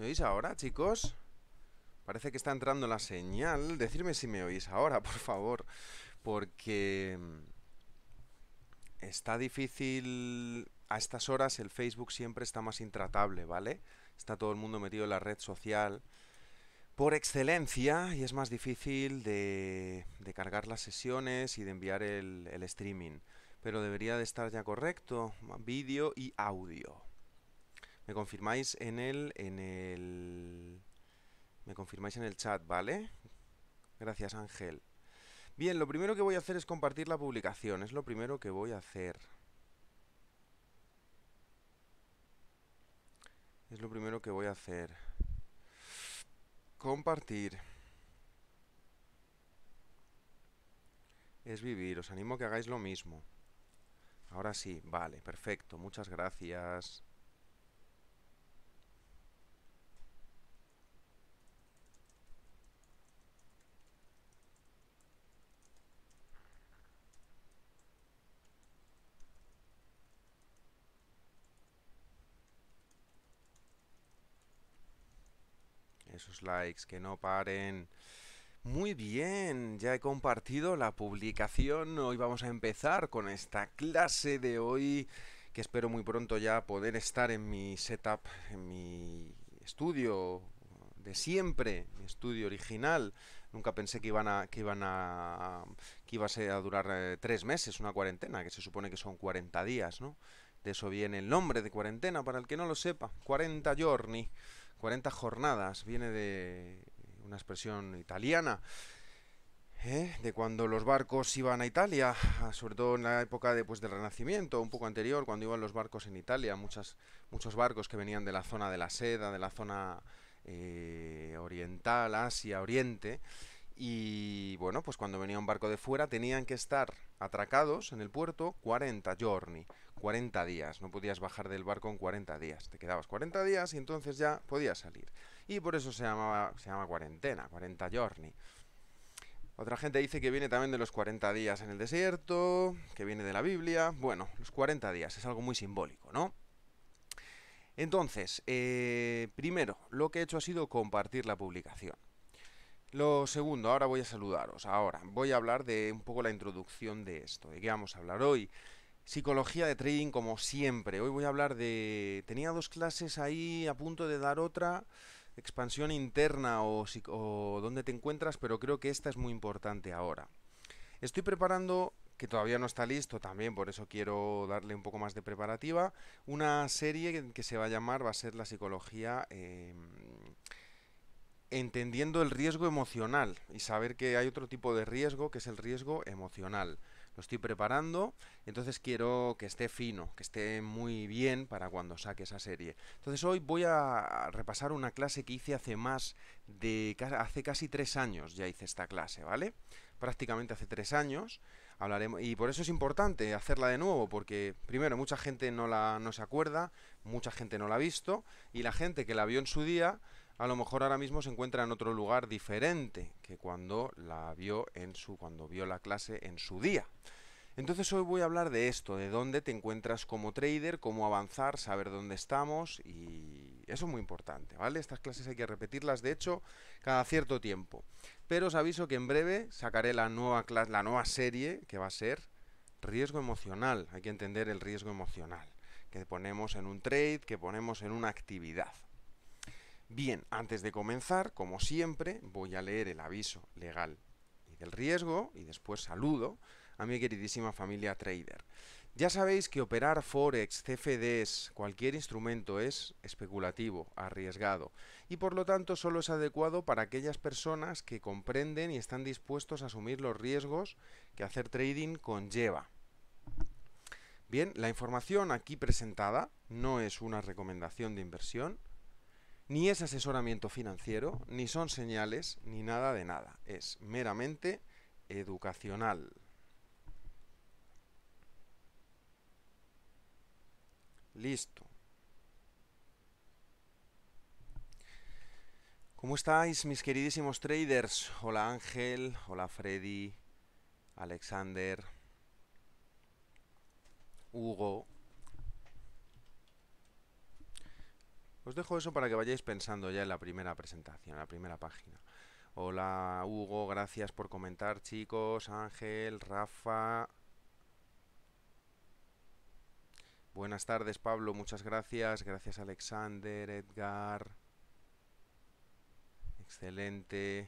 ¿Me oís ahora, chicos? Parece que está entrando la señal. Decidme si me oís ahora, por favor. Porque mm, está difícil... A estas horas el Facebook siempre está más intratable, ¿vale? Está todo el mundo metido en la red social por excelencia y es más difícil de, cargar las sesiones y de enviar el, el streaming. Pero debería de estar ya correcto, vídeo y audio. Me confirmáis en el, en el... Me confirmáis en el chat, ¿vale? Gracias, Ángel. Bien, lo primero que voy a hacer es compartir la publicación. Es lo primero que voy a hacer. Es lo primero que voy a hacer. Compartir. Es vivir. Os animo a que hagáis lo mismo. Ahora sí, vale, perfecto. Muchas gracias. esos likes, que no paren. Muy bien, ya he compartido la publicación. Hoy vamos a empezar con esta clase de hoy, que espero muy pronto ya poder estar en mi setup, en mi estudio de siempre, mi estudio original. Nunca pensé que iban a, que iban a, que iba a durar eh, tres meses, una cuarentena, que se supone que son 40 días, ¿no? De eso viene el nombre de cuarentena, para el que no lo sepa, 40 journey. 40 jornadas, viene de una expresión italiana, ¿eh? de cuando los barcos iban a Italia, ah, sobre todo en la época de, pues, del Renacimiento, un poco anterior, cuando iban los barcos en Italia, muchas, muchos barcos que venían de la zona de la seda, de la zona eh, oriental, Asia, Oriente, y bueno, pues cuando venía un barco de fuera tenían que estar atracados en el puerto 40 journey, 40 días. No podías bajar del barco en 40 días. Te quedabas 40 días y entonces ya podías salir. Y por eso se, llamaba, se llama cuarentena, 40 journey. Otra gente dice que viene también de los 40 días en el desierto, que viene de la Biblia. Bueno, los 40 días es algo muy simbólico, ¿no? Entonces, eh, primero, lo que he hecho ha sido compartir la publicación. Lo segundo, ahora voy a saludaros. Ahora voy a hablar de un poco la introducción de esto. ¿De qué vamos a hablar hoy? Psicología de trading como siempre. Hoy voy a hablar de... Tenía dos clases ahí a punto de dar otra. Expansión interna o, o dónde te encuentras, pero creo que esta es muy importante ahora. Estoy preparando que todavía no está listo también, por eso quiero darle un poco más de preparativa, una serie que se va a llamar, va a ser la psicología em, entendiendo el riesgo emocional y saber que hay otro tipo de riesgo que es el riesgo emocional. Lo estoy preparando, entonces quiero que esté fino, que esté muy bien para cuando saque esa serie. Entonces hoy voy a repasar una clase que hice hace más de hace casi tres años ya hice esta clase, ¿vale? Prácticamente hace tres años hablaremos y por eso es importante hacerla de nuevo porque primero mucha gente no la no se acuerda, mucha gente no la ha visto y la gente que la vio en su día a lo mejor ahora mismo se encuentra en otro lugar diferente que cuando la vio en su cuando vio la clase en su día. Entonces hoy voy a hablar de esto, de dónde te encuentras como trader, cómo avanzar, saber dónde estamos y eso es muy importante, ¿vale? Estas clases hay que repetirlas, de hecho, cada cierto tiempo. Pero os aviso que en breve sacaré la nueva, clase, la nueva serie que va a ser riesgo emocional. Hay que entender el riesgo emocional que ponemos en un trade, que ponemos en una actividad, Bien, antes de comenzar, como siempre, voy a leer el aviso legal y del riesgo y después saludo a mi queridísima familia trader. Ya sabéis que operar forex, CFDs, cualquier instrumento es especulativo, arriesgado y por lo tanto solo es adecuado para aquellas personas que comprenden y están dispuestos a asumir los riesgos que hacer trading conlleva. Bien, la información aquí presentada no es una recomendación de inversión, ni es asesoramiento financiero, ni son señales, ni nada de nada. Es meramente educacional. Listo. ¿Cómo estáis mis queridísimos traders? Hola Ángel, hola Freddy, Alexander, Hugo, Os dejo eso para que vayáis pensando ya en la primera presentación, en la primera página. Hola Hugo, gracias por comentar chicos, Ángel, Rafa. Buenas tardes Pablo, muchas gracias, gracias Alexander, Edgar. Excelente.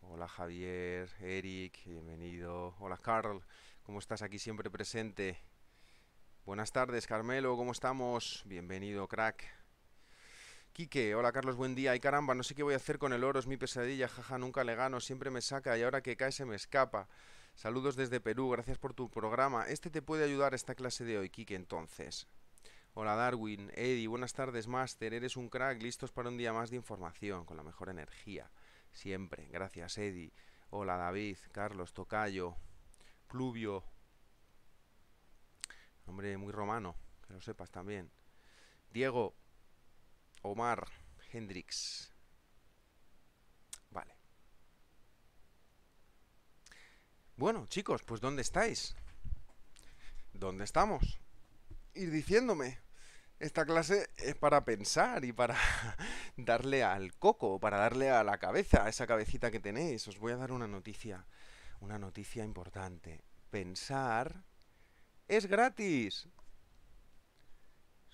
Hola Javier, Eric, bienvenido. Hola Carl, ¿cómo estás aquí siempre presente? Buenas tardes Carmelo, ¿cómo estamos? Bienvenido crack. Quique, hola Carlos, buen día. Ay caramba, no sé qué voy a hacer con el oro, es mi pesadilla, jaja, nunca le gano, siempre me saca y ahora que cae se me escapa. Saludos desde Perú, gracias por tu programa. Este te puede ayudar esta clase de hoy, Quique, entonces. Hola Darwin, Eddie, buenas tardes, Master, eres un crack, listos para un día más de información, con la mejor energía. Siempre, gracias Eddie. Hola David, Carlos, Tocayo, Pluvio. Hombre, muy romano, que lo sepas también. Diego, Omar Hendrix. Vale. Bueno, chicos, pues ¿dónde estáis? ¿Dónde estamos? Ir diciéndome. Esta clase es para pensar y para darle al coco, para darle a la cabeza, a esa cabecita que tenéis. Os voy a dar una noticia, una noticia importante. Pensar es gratis.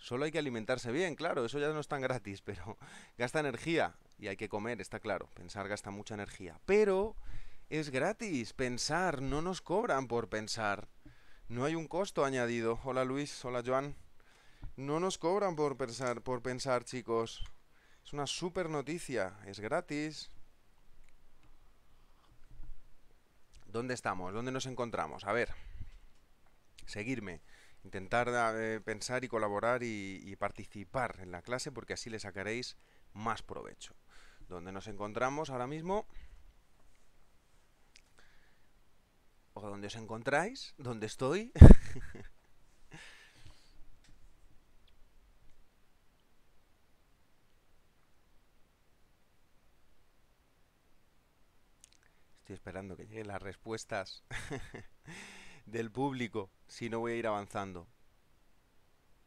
Solo hay que alimentarse bien, claro, eso ya no es tan gratis, pero gasta energía y hay que comer, está claro. Pensar gasta mucha energía. Pero es gratis, pensar, no nos cobran por pensar. No hay un costo añadido. Hola Luis, hola Joan. No nos cobran por pensar, por pensar, chicos. Es una super noticia, es gratis. ¿Dónde estamos? ¿Dónde nos encontramos? A ver. Seguirme. Intentar ah, eh, pensar y colaborar y, participar en la clase porque así le sacaréis más provecho. Donde nos encontramos ahora mismo, o dónde os encontráis, donde estoy. Estoy esperando que lleguen las respuestas. del público, si no voy a ir avanzando.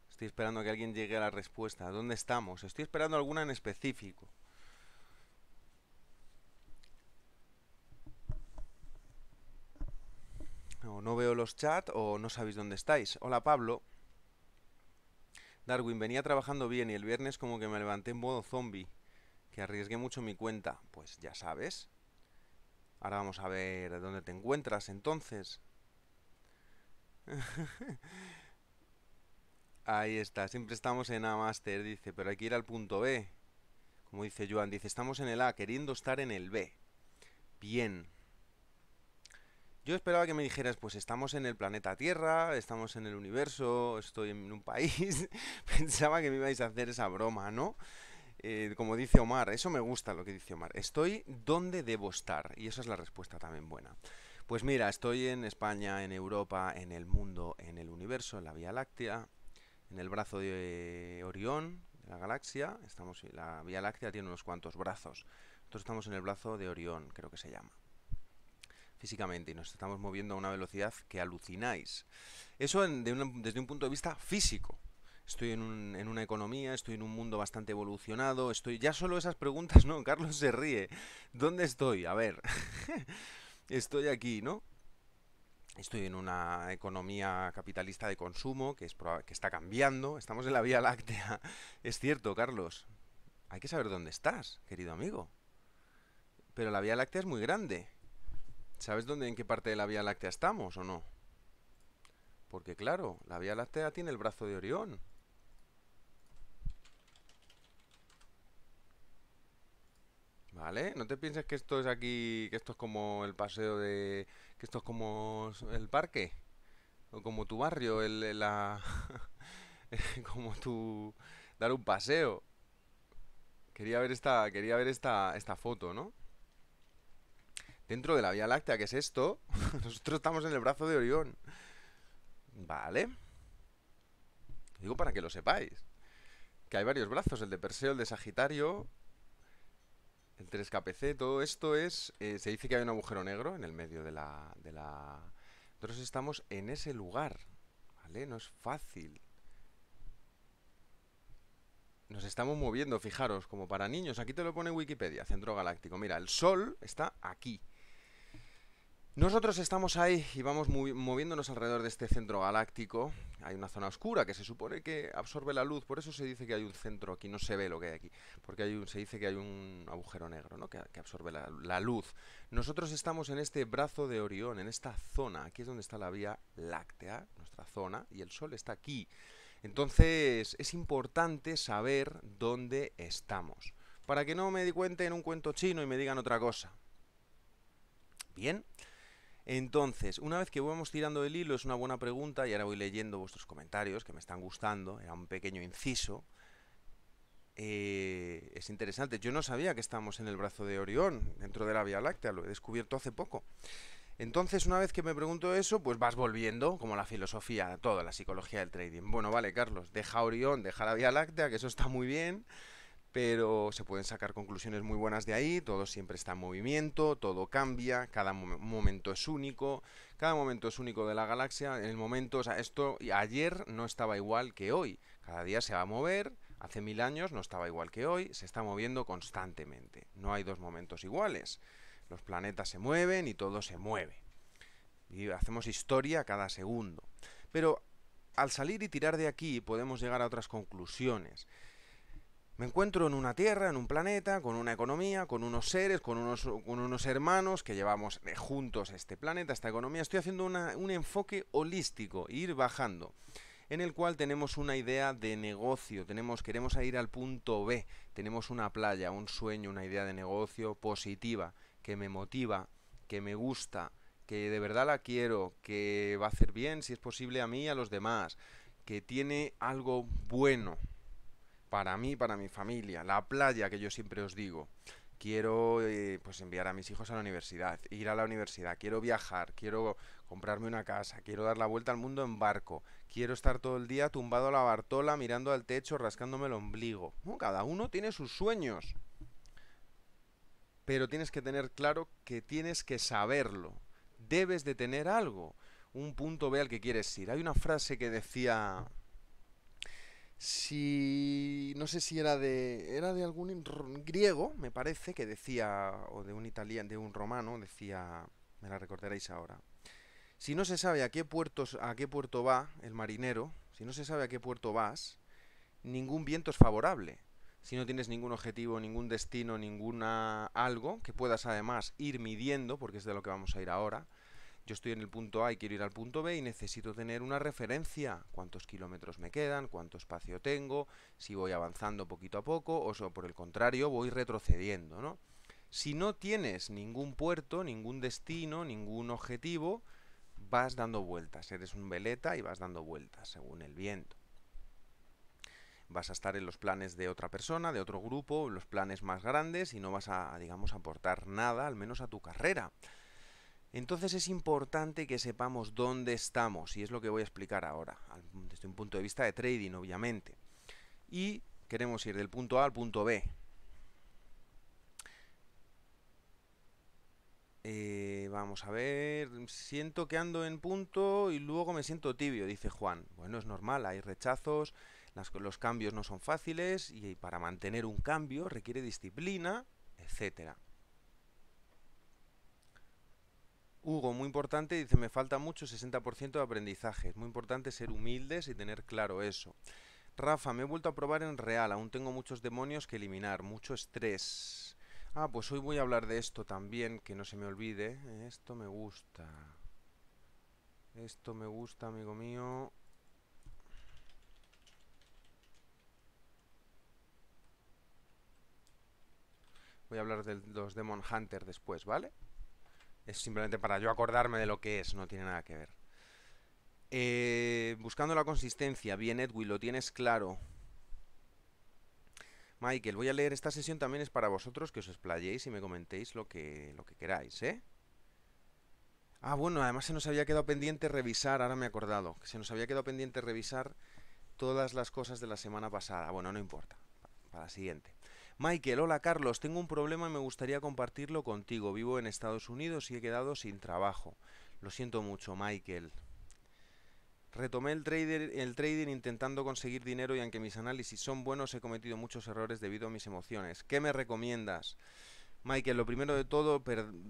Estoy esperando que alguien llegue a la respuesta. ¿Dónde estamos? Estoy esperando alguna en específico. O no veo los chats o no sabéis dónde estáis. Hola Pablo. Darwin, venía trabajando bien y el viernes como que me levanté en modo zombie. Que arriesgué mucho mi cuenta. Pues ya sabes. Ahora vamos a ver dónde te encuentras entonces. Ahí está, siempre estamos en A master, dice, pero hay que ir al punto B. Como dice Joan, dice, estamos en el A, queriendo estar en el B. Bien. Yo esperaba que me dijeras, pues estamos en el planeta Tierra, estamos en el universo, estoy en un país. Pensaba que me ibais a hacer esa broma, ¿no? Eh, como dice Omar, eso me gusta lo que dice Omar. Estoy donde debo estar. Y esa es la respuesta también buena. Pues mira, estoy en España, en Europa, en el mundo, en el universo, en la Vía Láctea, en el brazo de Orión, de la galaxia. Estamos, la Vía Láctea tiene unos cuantos brazos. Nosotros estamos en el brazo de Orión, creo que se llama. Físicamente, y nos estamos moviendo a una velocidad que alucináis. Eso desde un punto de vista físico, estoy en, en, una economía, estoy en un mundo bastante evolucionado, estoy... Ya solo esas preguntas, no, Carlos se ríe. ¿Dónde estoy? A ver. estoy aquí, ¿no? Estoy en una economía capitalista de consumo que, que está cambiando. Estamos en la Vía Láctea. Es cierto, Carlos. Hay que saber dónde estás, querido amigo. Pero la Vía Láctea es muy grande. ¿Sabes dónde, en qué parte de la Vía Láctea estamos o no? Porque claro, la Vía Láctea tiene el brazo de Orión. ¿Vale? No te pienses que esto es aquí, que esto es como el paseo de... que esto es como el parque, o como tu barrio, el, la... como tu... dar un paseo. Quería ver esta, quería ver esta, esta foto, ¿no? Dentro de la Vía Láctea, que es esto, nosotros estamos en el brazo de Orión. Vale. Digo para que lo sepáis. Que hay varios brazos, el de Perseo, el de Sagitario, el 3KPC, todo esto es... Eh, se dice que hay un agujero negro en el medio de la, de la... Nosotros estamos en ese lugar, ¿vale? No es fácil. Nos estamos moviendo, fijaros, como para niños. Aquí te lo pone Wikipedia, Centro Galáctico. Mira, el Sol está aquí. Nosotros estamos ahí y vamos moviéndonos alrededor de este centro galáctico. Hay una zona oscura que se supone que absorbe la luz, por eso se dice que hay un centro aquí, no se ve lo que hay aquí, porque hay un, se dice que hay un agujero negro ¿no? que, absorbe la, luz. Nosotros estamos en este brazo de Orión, en esta zona, aquí es donde está la Vía Láctea, nuestra zona, y el Sol está aquí. Entonces es importante saber dónde estamos, para que no me di en un cuento chino y me digan otra cosa. Bien. Entonces, una vez que vamos tirando el hilo, es una buena pregunta y ahora voy leyendo vuestros comentarios que me están gustando, era un pequeño inciso. Eh, es interesante, yo no sabía que estábamos en el brazo de Orión, dentro de la Vía Láctea, lo he descubierto hace poco. Entonces, una vez que me pregunto eso, pues vas volviendo, como la filosofía, toda la psicología del trading. Bueno, vale, Carlos, deja Orión, deja la Vía Láctea, que eso está muy bien pero se pueden sacar conclusiones muy buenas de ahí, todo siempre está en movimiento, todo cambia, cada momento es único, cada momento es único de la galaxia, en el momento, o sea, esto ayer no estaba igual que hoy, cada día se va a mover, hace mil años no estaba igual que hoy, se está moviendo constantemente, no hay dos momentos iguales, los planetas se mueven y todo se mueve, y hacemos historia cada segundo, pero al salir y tirar de aquí podemos llegar a otras conclusiones, me encuentro en una tierra, en un planeta, con una economía, con unos seres, con unos, con unos hermanos que llevamos juntos este planeta, esta economía. Estoy haciendo un enfoque holístico, ir bajando, en el cual tenemos una idea de negocio, tenemos, queremos ir al punto B, tenemos una playa, un sueño, una idea de negocio positiva, que me motiva, que me gusta, que de verdad la quiero, que va a hacer bien, si es posible, a mí y a los demás, que tiene algo bueno para mí, para mi familia, la playa que yo siempre os digo. Quiero eh, pues enviar a mis hijos a la universidad, ir a la universidad, quiero viajar, quiero comprarme una casa, quiero dar la vuelta al mundo en barco, quiero estar todo el día tumbado a la bartola, mirando al techo, rascándome el ombligo. cada uno tiene sus sueños. Pero tienes que tener claro que tienes que saberlo. Debes de tener algo, un punto B al que quieres ir. Hay una frase que decía si no sé si era de era de algún griego me parece que decía o de un italiano de un romano decía me la recordaréis ahora si no se sabe a qué puertos a qué puerto va el marinero si no se sabe a qué puerto vas ningún viento es favorable si no tienes ningún objetivo ningún destino ninguna algo que puedas además ir midiendo porque es de lo que vamos a ir ahora yo estoy en el punto A y quiero ir al punto B y necesito tener una referencia. ¿Cuántos kilómetros me quedan? ¿Cuánto espacio tengo? Si voy avanzando poquito a poco o por el contrario voy retrocediendo, Si no tienes ningún puerto, ningún destino, ningún objetivo, vas dando vueltas. Eres un veleta y vas dando vueltas según el viento vas a estar en los planes de otra persona, de otro grupo, los planes más grandes y no vas a, digamos, aportar nada, al menos a tu carrera. Entonces es importante que sepamos dónde estamos, y es lo que voy a explicar ahora, desde un punto de vista de trading, obviamente. Y queremos ir del punto A al punto B. Eh, vamos a ver, siento que ando en punto y luego me siento tibio, dice Juan. Bueno, es normal, hay rechazos, los cambios no son fáciles y para mantener un cambio requiere disciplina, etcétera. Hugo, muy importante, dice, me falta mucho, 60% de aprendizaje. Es muy importante ser humildes y tener claro eso. Rafa, me he vuelto a probar en real, aún tengo muchos demonios que eliminar, mucho estrés. Ah, pues hoy voy a hablar de esto también, que no se me olvide. Esto me gusta. Esto me gusta, amigo mío. Voy a hablar de los Demon Hunter después, ¿vale? Es simplemente para yo acordarme de lo que es, no tiene nada que ver. Eh, buscando la consistencia, bien Edwin, lo tienes claro. Michael, voy a leer esta sesión también es para vosotros, que os explayéis y me comentéis lo que, lo que queráis, ¿eh? Ah, bueno, además se nos había quedado pendiente revisar, ahora me he acordado, que se nos había quedado pendiente revisar todas las cosas de la semana pasada. Bueno, no importa, para la siguiente. Michael, hola Carlos, tengo un problema y me gustaría compartirlo contigo. Vivo en Estados Unidos y he quedado sin trabajo. Lo siento mucho, Michael. Retomé el, trader, el trading intentando conseguir dinero y aunque mis análisis son buenos he cometido muchos errores debido a mis emociones. ¿Qué me recomiendas? Michael, lo primero de todo,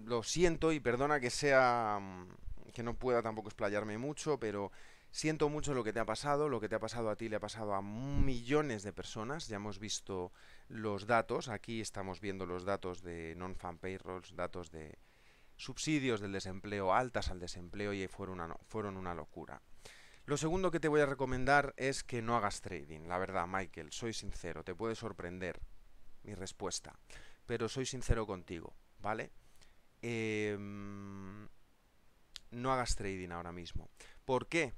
lo siento y perdona que sea mm, que no pueda tampoco explayarme mucho, pero Siento mucho lo que te ha pasado, lo que te ha pasado a ti le ha pasado a millones de personas, ya hemos visto los datos, aquí estamos viendo los datos de non-fan payrolls, datos de subsidios del desempleo, altas al desempleo y fueron una, fueron una locura. Lo segundo que te voy a recomendar es que no hagas trading, la verdad Michael, soy sincero, te puede sorprender mi respuesta, pero soy sincero contigo, ¿vale? Em, no hagas trading ahora mismo. ¿Por qué?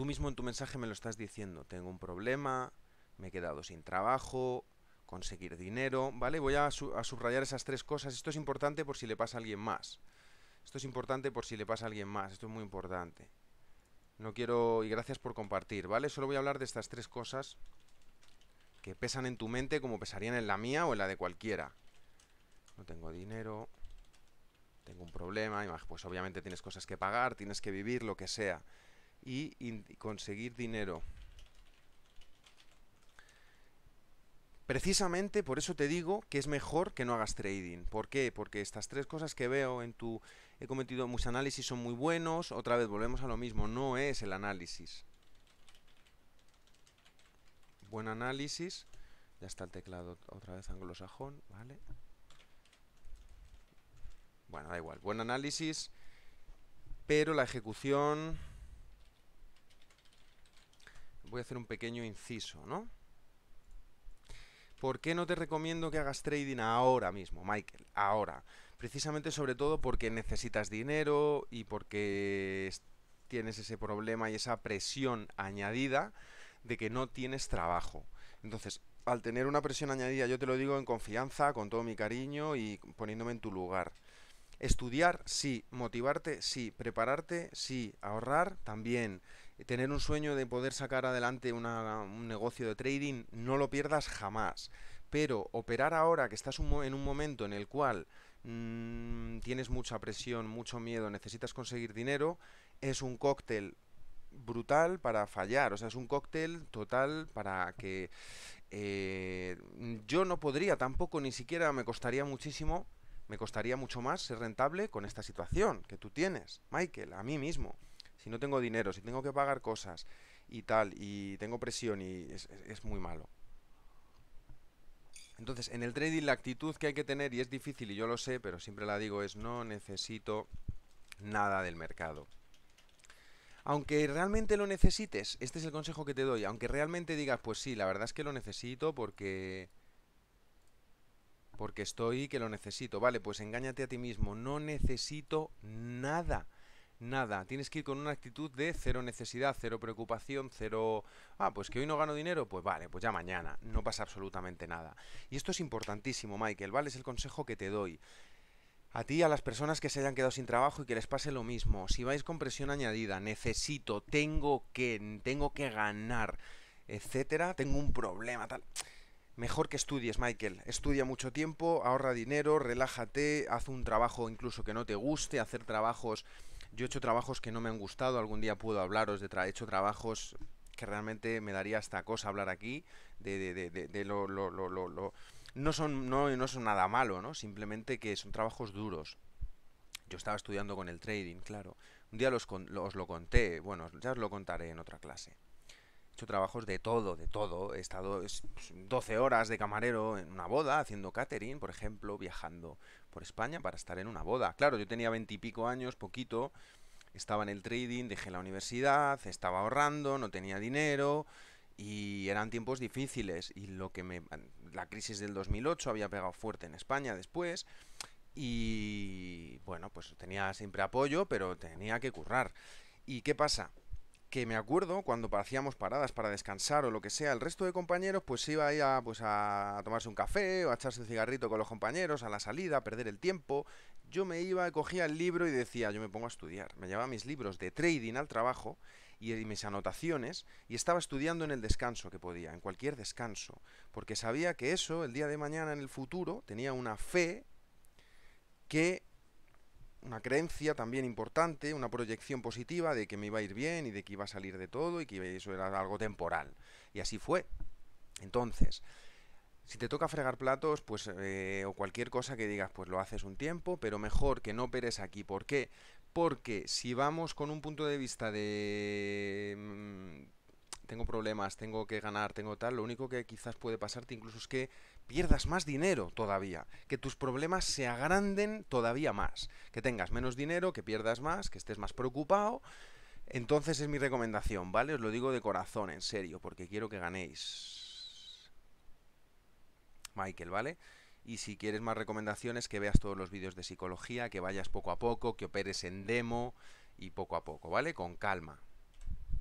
tú mismo en tu mensaje me lo estás diciendo, tengo un problema, me he quedado sin trabajo, conseguir dinero, ¿vale? Voy a, subrayar esas tres cosas. Esto es importante por si le pasa a alguien más. Esto es importante por si le pasa a alguien más. Esto es muy importante. No quiero... Y gracias por compartir, ¿vale? Solo voy a hablar de estas tres cosas que pesan en tu mente como pesarían en la mía o en la de cualquiera. No tengo dinero. Tengo un problema. Pues obviamente tienes cosas que pagar, tienes que vivir, lo que sea y conseguir dinero. Precisamente por eso te digo que es mejor que no hagas trading. ¿Por qué? Porque estas tres cosas que veo en tu... He cometido muchos análisis, son muy buenos. Otra vez volvemos a lo mismo, no es el análisis. Buen análisis. Ya está el teclado otra vez anglosajón, ¿vale? Bueno, da igual. Buen análisis, pero la ejecución voy a hacer un pequeño inciso, ¿no? ¿Por qué no te recomiendo que hagas trading ahora mismo, Michael? Ahora. Precisamente sobre todo porque necesitas dinero y porque tienes ese problema y esa presión añadida de que no tienes trabajo. Entonces, al tener una presión añadida, yo te lo digo en confianza, con todo mi cariño y poniéndome en tu lugar. Estudiar, sí. Motivarte, sí. Prepararte, sí. Ahorrar, también. Eh, tener un sueño de poder sacar adelante un negocio de trading, no lo pierdas jamás. Pero operar ahora que estás en un momento en el cual mm, tienes mucha presión, mucho miedo, necesitas conseguir dinero, es un cóctel brutal para fallar. O sea, es un cóctel total para que eh, yo no podría tampoco, ni siquiera me costaría muchísimo, me costaría mucho más ser rentable con esta situación que tú tienes, Michael, a mí mismo si no tengo dinero, si tengo que pagar cosas y tal, y tengo presión y es, muy malo. Entonces, en el trading la actitud que hay que tener, y es difícil y yo lo sé, pero siempre la digo, es no necesito nada del mercado. Aunque realmente lo necesites, este es el consejo que te doy, aunque realmente digas, pues sí, la verdad es que lo necesito porque... Porque estoy que lo necesito. Vale, pues engáñate a ti mismo, no necesito nada nada. Tienes que ir con una actitud de cero necesidad, cero preocupación, cero... Ah, pues que hoy no gano dinero, pues vale, pues ya mañana. No pasa absolutamente nada. Y esto es importantísimo, Michael, ¿vale? Es el consejo que te doy. A ti, a las personas que se hayan quedado sin trabajo y que les pase lo mismo. Si vais con presión añadida, necesito, tengo que, tengo que ganar, etcétera, tengo un problema, tal mejor que estudies, Michael. Estudia mucho tiempo, ahorra dinero, relájate, haz un trabajo incluso que no te guste, hacer trabajos yo he hecho trabajos que no me han gustado, algún día puedo hablaros de tra he hecho trabajos que realmente me daría esta cosa hablar aquí de, de, de, de lo, lo, lo, no son no, no son nada malo, ¿no? Simplemente que son trabajos duros. Yo estaba estudiando con el trading, claro. Un día los, os lo conté, bueno, ya os lo contaré en otra clase He hecho trabajos de todo, de todo. He estado 12 horas de camarero en una boda, haciendo catering, por ejemplo, viajando por España para estar en una boda. Claro, yo tenía veintipico años, poquito, estaba en el trading, dejé la universidad, estaba ahorrando, no tenía dinero y eran tiempos difíciles y lo que me la crisis del 2008 había pegado fuerte en España después y bueno, pues tenía siempre apoyo, pero tenía que currar. ¿Y qué pasa? que me acuerdo cuando hacíamos paradas para descansar o lo que sea, el resto de compañeros pues iba a, pues a tomarse un café o a echarse un cigarrito con los compañeros a la salida, a perder el tiempo. Yo me iba, cogía el libro y decía, yo me pongo a estudiar. Me llevaba mis libros de trading al trabajo y mis anotaciones y estaba estudiando en el descanso que podía, en cualquier descanso, porque sabía que eso el día de mañana en el futuro tenía una fe que una creencia también importante, una proyección positiva de que me iba a ir bien y de que iba a salir de todo y que eso era algo temporal. Y así fue. Entonces, si te toca fregar platos, pues eh, o cualquier cosa que digas, pues lo haces un tiempo, pero mejor que no operes aquí. ¿Por qué? Porque si vamos con un punto de vista de mm, tengo problemas, tengo que ganar, tengo tal, lo único que quizás puede pasarte incluso es que pierdas más dinero todavía, que tus problemas se agranden todavía más, que tengas menos dinero, que pierdas más, que estés más preocupado. Entonces es mi recomendación, ¿vale? Os lo digo de corazón, en serio, porque quiero que ganéis. Michael, ¿vale? Y si quieres más recomendaciones, que veas todos los vídeos de psicología, que vayas poco a poco, que operes en demo y poco a poco, ¿vale? Con calma.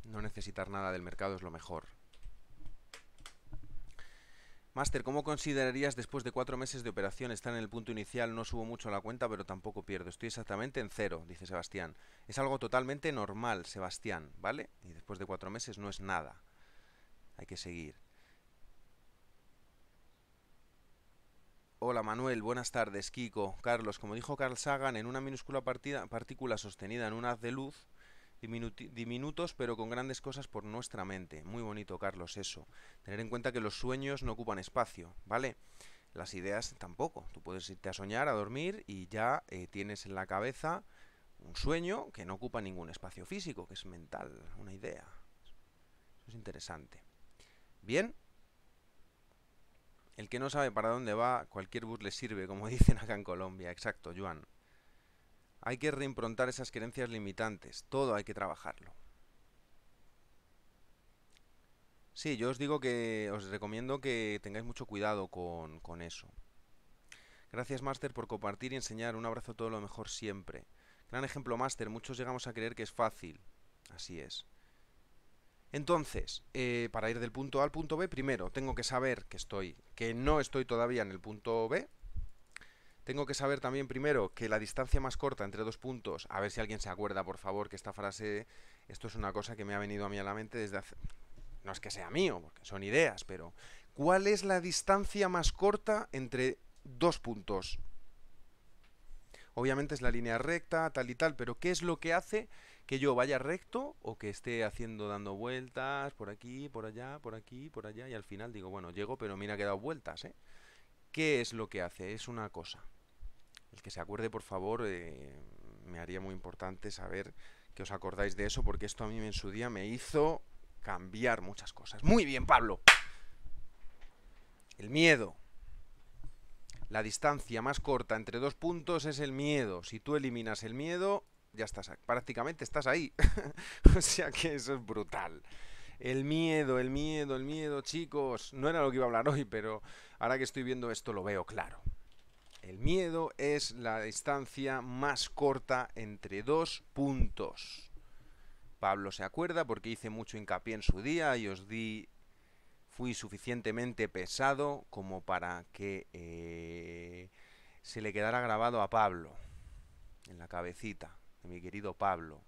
No necesitar nada del mercado es lo mejor. Master, ¿cómo considerarías después de cuatro meses de operación estar en el punto inicial? No subo mucho la cuenta, pero tampoco pierdo. Estoy exactamente en cero, dice Sebastián. Es algo totalmente normal, Sebastián, ¿vale? Y después de cuatro meses no es nada. Hay que seguir. Hola Manuel, buenas tardes, Kiko. Carlos, como dijo Carl Sagan, en una minúscula partícula sostenida en un haz de luz, diminutos pero con grandes cosas por nuestra mente. Muy bonito, Carlos, eso. Tener en cuenta que los sueños no ocupan espacio, ¿vale? Las ideas tampoco. Tú puedes irte a soñar, a dormir y ya eh, tienes en la cabeza un sueño que no ocupa ningún espacio físico, que es mental, una idea. Eso es interesante. Bien. El que no sabe para dónde va, cualquier bus le sirve, como dicen acá en Colombia. Exacto, Joan. Hay que reimprontar esas creencias limitantes, todo hay que trabajarlo. Sí, yo os digo que os recomiendo que tengáis mucho cuidado con, con eso. Gracias, Master, por compartir y enseñar. Un abrazo todo lo mejor siempre. Gran ejemplo, Master. Muchos llegamos a creer que es fácil. Así es. Entonces, eh, para ir del punto A al punto B, primero tengo que saber que estoy, que no estoy todavía en el punto B, tengo que saber también primero que la distancia más corta entre dos puntos, a ver si alguien se acuerda, por favor, que esta frase, esto es una cosa que me ha venido a mí a la mente desde hace... No es que sea mío, porque son ideas, pero ¿cuál es la distancia más corta entre dos puntos? Obviamente es la línea recta, tal y tal, pero ¿qué es lo que hace que yo vaya recto o que esté haciendo dando vueltas por aquí, por allá, por aquí, por allá y al final digo, bueno, llego, pero mira que he dado vueltas, ¿eh? ¿Qué es lo que hace? Es una cosa. El que se acuerde, por favor, eh, me haría muy importante saber que os acordáis de eso, porque esto a mí en su día me hizo cambiar muchas cosas. Muy bien, Pablo. El miedo. La distancia más corta entre dos puntos es el miedo. Si tú eliminas el miedo, ya estás, prácticamente estás ahí. o sea que eso es brutal. El miedo, el miedo, el miedo, chicos. No era lo que iba a hablar hoy, pero ahora que estoy viendo esto lo veo claro. El miedo es la distancia más corta entre dos puntos. Pablo se acuerda porque hice mucho hincapié en su día y os di fui suficientemente pesado como para que eh, se le quedara grabado a Pablo, en la cabecita de mi querido Pablo,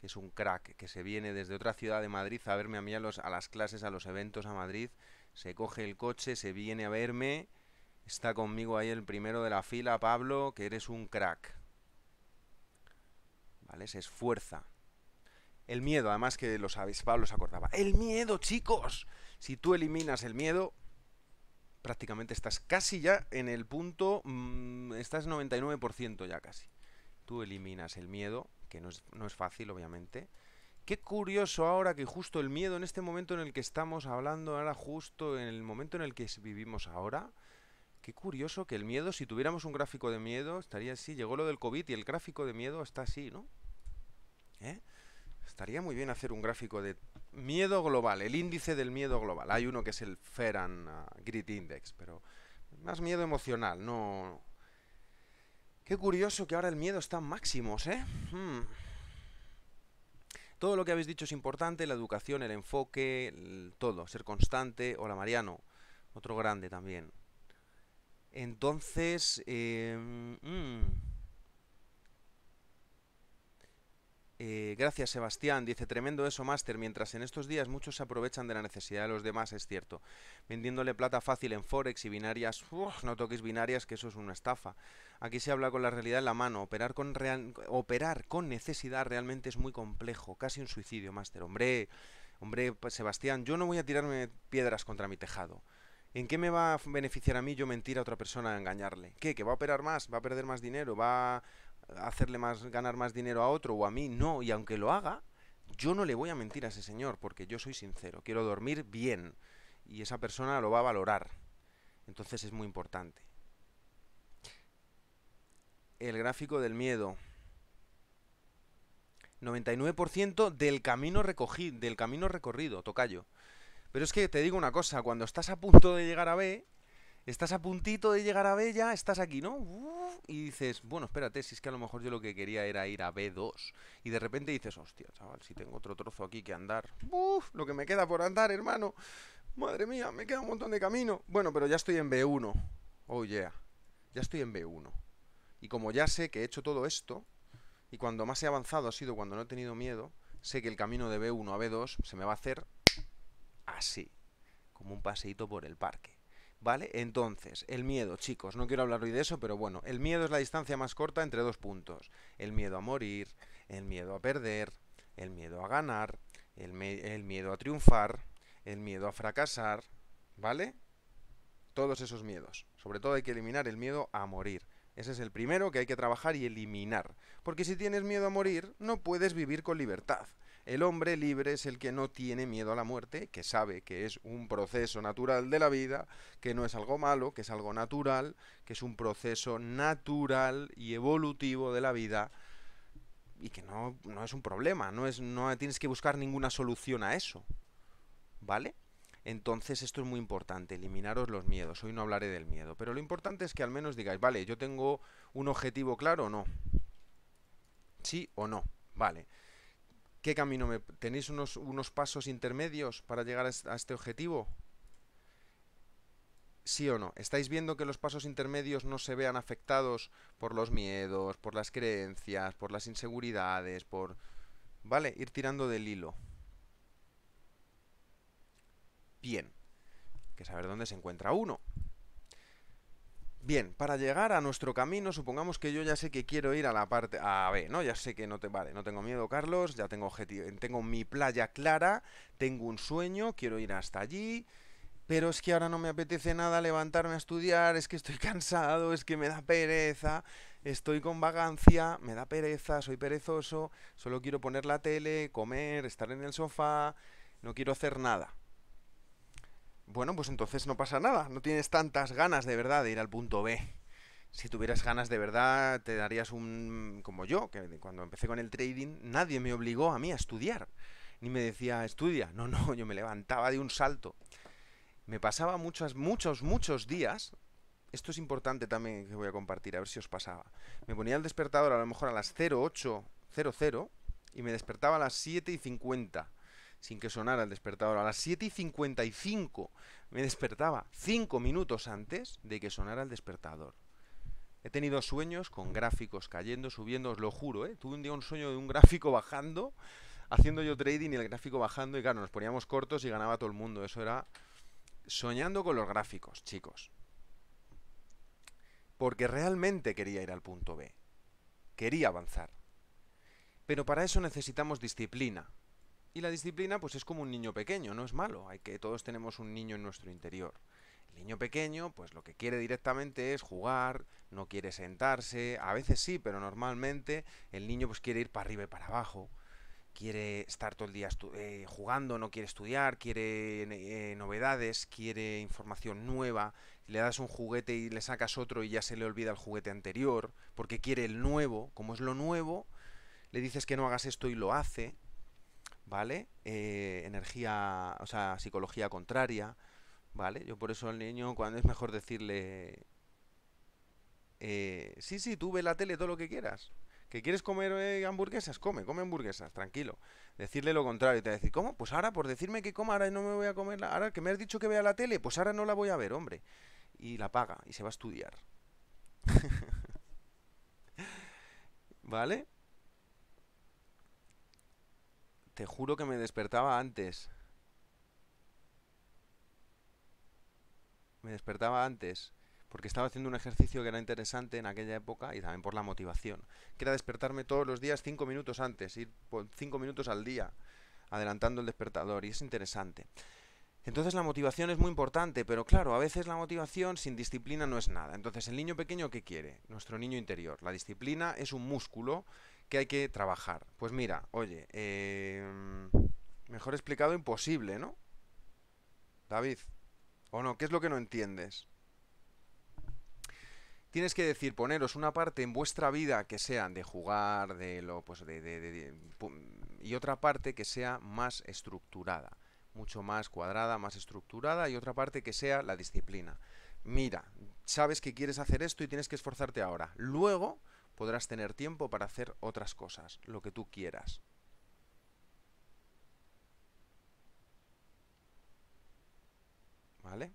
que es un crack, que se viene desde otra ciudad de Madrid a verme a mí a, los, a las clases, a los eventos a Madrid, se coge el coche, se viene a verme. Está conmigo ahí el primero de la fila, Pablo, que eres un crack. ¿Vale? Se esfuerza. El miedo, además que lo sabéis, Pablo se acordaba. El miedo, chicos. Si tú eliminas el miedo, prácticamente estás casi ya en el punto... Mm, estás 99% ya casi. Tú eliminas el miedo, que no es, no es fácil, obviamente. Qué curioso ahora que justo el miedo en este momento en el que estamos hablando, ahora justo en el momento en el que vivimos ahora, qué curioso que el miedo, si tuviéramos un gráfico de miedo, estaría así. Llegó lo del COVID y el gráfico de miedo está así, ¿no? ¿Eh? Estaría muy bien hacer un gráfico de miedo global, el índice del miedo global. Hay uno que es el Feran ah, Grid Index, pero más miedo emocional, no... Qué curioso que ahora el miedo está en máximos, ¿eh? Hmm. Todo lo que habéis dicho es importante, la educación, el enfoque, todo, ser constante. Hola Mariano, otro grande también. Entonces, em, mm, Eh, gracias Sebastián, dice tremendo eso Master, mientras en estos días muchos se aprovechan de la necesidad de los demás, es cierto, vendiéndole plata fácil en Forex y binarias, no toques binarias que eso es una estafa. Aquí se habla con la realidad en la mano, operar con, operar con necesidad realmente es muy complejo, casi un suicidio Master. Hombre, hombre pues, Sebastián, yo no voy a tirarme piedras contra mi tejado. ¿En qué me va a beneficiar a mí yo mentir a otra persona a engañarle? ¿Qué? ¿Que va a operar más? ¿Va a perder más dinero? ¿Va a hacerle más, ganar más dinero a otro o a mí, no, y aunque lo haga, yo no le voy a mentir a ese señor, porque yo soy sincero, quiero dormir bien, y esa persona lo va a valorar. Entonces es muy importante. El gráfico del miedo. 99% del camino recogido, del camino recorrido, tocayo. Pero es que te digo una cosa, cuando estás a punto de llegar a B, Estás a puntito de llegar a B estás aquí, ¿no? y dices, bueno, espérate, si es que a lo mejor yo lo que quería era ir a B2. Y de repente dices, hostia, chaval, si tengo otro trozo aquí que andar. Uf, lo que me queda por andar, hermano. Madre mía, me queda un montón de camino. Bueno, pero ya estoy en B1. Oh, yeah. Ya estoy en B1. Y como ya sé que he hecho todo esto, y cuando más he avanzado ha sido cuando no he tenido miedo, sé que el camino de B1 a B2 se me va a hacer así, como un paseíto por el parque. ¿Vale? Entonces, el miedo, chicos, no quiero hablar hoy de eso, pero bueno, el miedo es la distancia más corta entre dos puntos. El miedo a morir, el miedo a perder, el miedo a ganar, el, el miedo a triunfar, el miedo a fracasar, ¿vale? Todos esos miedos. Sobre todo hay que eliminar el miedo a morir. Ese es el primero que hay que trabajar y eliminar. Porque si tienes miedo a morir, no puedes vivir con libertad. El hombre libre es el que no tiene miedo a la muerte, que sabe que es un proceso natural de la vida, que no es algo malo, que es algo natural, que es un proceso natural y evolutivo de la vida y que no, es un problema, no, es, no tienes que buscar ninguna solución a eso. ¿Vale? Entonces esto es muy importante, eliminaros los miedos. Hoy no hablaré del miedo, pero lo importante es que al menos digáis, vale, yo tengo un objetivo claro o no. Sí o no, vale. ¿Qué camino me... ¿Tenéis unos, unos pasos intermedios para llegar a este objetivo? ¿Sí o no? ¿Estáis viendo que los pasos intermedios no se vean afectados por los miedos, por las creencias, por las inseguridades, por... ¿Vale? Ir tirando del hilo. Bien. Hay que saber dónde se encuentra uno. Bien, para llegar a nuestro camino, supongamos que yo ya sé que quiero ir a la parte A, B, ¿no? Ya sé que no te vale, no tengo miedo, Carlos, ya tengo tengo mi playa clara, tengo un sueño, quiero ir hasta allí, pero es que ahora no me apetece nada levantarme a estudiar, es que estoy cansado, es que me da pereza, estoy con vagancia, me da pereza, soy perezoso, solo quiero poner la tele, comer, estar en el sofá, no quiero hacer nada bueno, pues entonces no pasa nada, no tienes tantas ganas de verdad de ir al punto B. Si tuvieras ganas de verdad, te darías un... como yo, que cuando empecé con el trading, nadie me obligó a mí a estudiar, ni me decía, estudia. No, no, yo me levantaba de un salto. Me pasaba muchos, muchos, muchos días esto es importante también que voy a compartir, a ver si os pasaba. Me ponía el despertador a lo mejor a las 0800 y me despertaba a las 7 y 50 sin que sonara el despertador. A las 7 y 55 me despertaba 5 minutos antes de que sonara el despertador. He tenido sueños con gráficos cayendo, subiendo, os lo juro, ¿eh? Tuve un día un sueño de un gráfico bajando, haciendo yo trading y el gráfico bajando, y claro, nos poníamos cortos y ganaba todo el mundo. Eso era soñando con los gráficos, chicos. Porque realmente quería ir al punto B. Quería avanzar. Pero para eso necesitamos disciplina, y la disciplina pues es como un niño pequeño, no es malo, hay que todos tenemos un niño en nuestro interior. El niño pequeño pues lo que quiere directamente es jugar, no quiere sentarse, a veces sí, pero normalmente el niño pues quiere ir para arriba y para abajo. Quiere estar todo el día eh, jugando, no quiere estudiar, quiere eh, novedades, quiere información nueva. Le das un juguete y le sacas otro y ya se le olvida el juguete anterior, porque quiere el nuevo. Como es lo nuevo, le dices que no hagas esto y lo hace ¿vale? Eh, energía, o sea, psicología contraria, ¿vale? Yo por eso al niño, cuando es mejor decirle, eh, sí, sí, tú ve la tele todo lo que quieras. ¿Que quieres comer eh, hamburguesas? Come, come hamburguesas, tranquilo. Decirle lo contrario y te va a decir, ¿cómo? Pues ahora, por decirme que coma, ahora no me voy a comer, la... ahora que me has dicho que vea la tele, pues ahora no la voy a ver, hombre. Y la paga y se va a estudiar. ¿Vale? Te juro que me despertaba antes. Me despertaba antes. Porque estaba haciendo un ejercicio que era interesante en aquella época y también por la motivación. Que era despertarme todos los días cinco minutos antes, ir por cinco minutos al día, adelantando el despertador. Y es interesante. Entonces la motivación es muy importante, pero claro, a veces la motivación sin disciplina no es nada. Entonces el niño pequeño, ¿qué quiere? Nuestro niño interior. La disciplina es un músculo que hay que trabajar. Pues mira, oye, em, mejor explicado imposible, ¿no? David, ¿o no? ¿Qué es lo que no entiendes? tienes que decir, poneros una parte en vuestra vida que sean de jugar, de lo, pues y otra parte que sea más estructurada, mucho más cuadrada, más estructurada, y otra parte que sea la disciplina. Mira, sabes que quieres hacer esto y tienes que esforzarte ahora. Luego podrás tener tiempo para hacer otras cosas, lo que tú quieras. ¿Vale?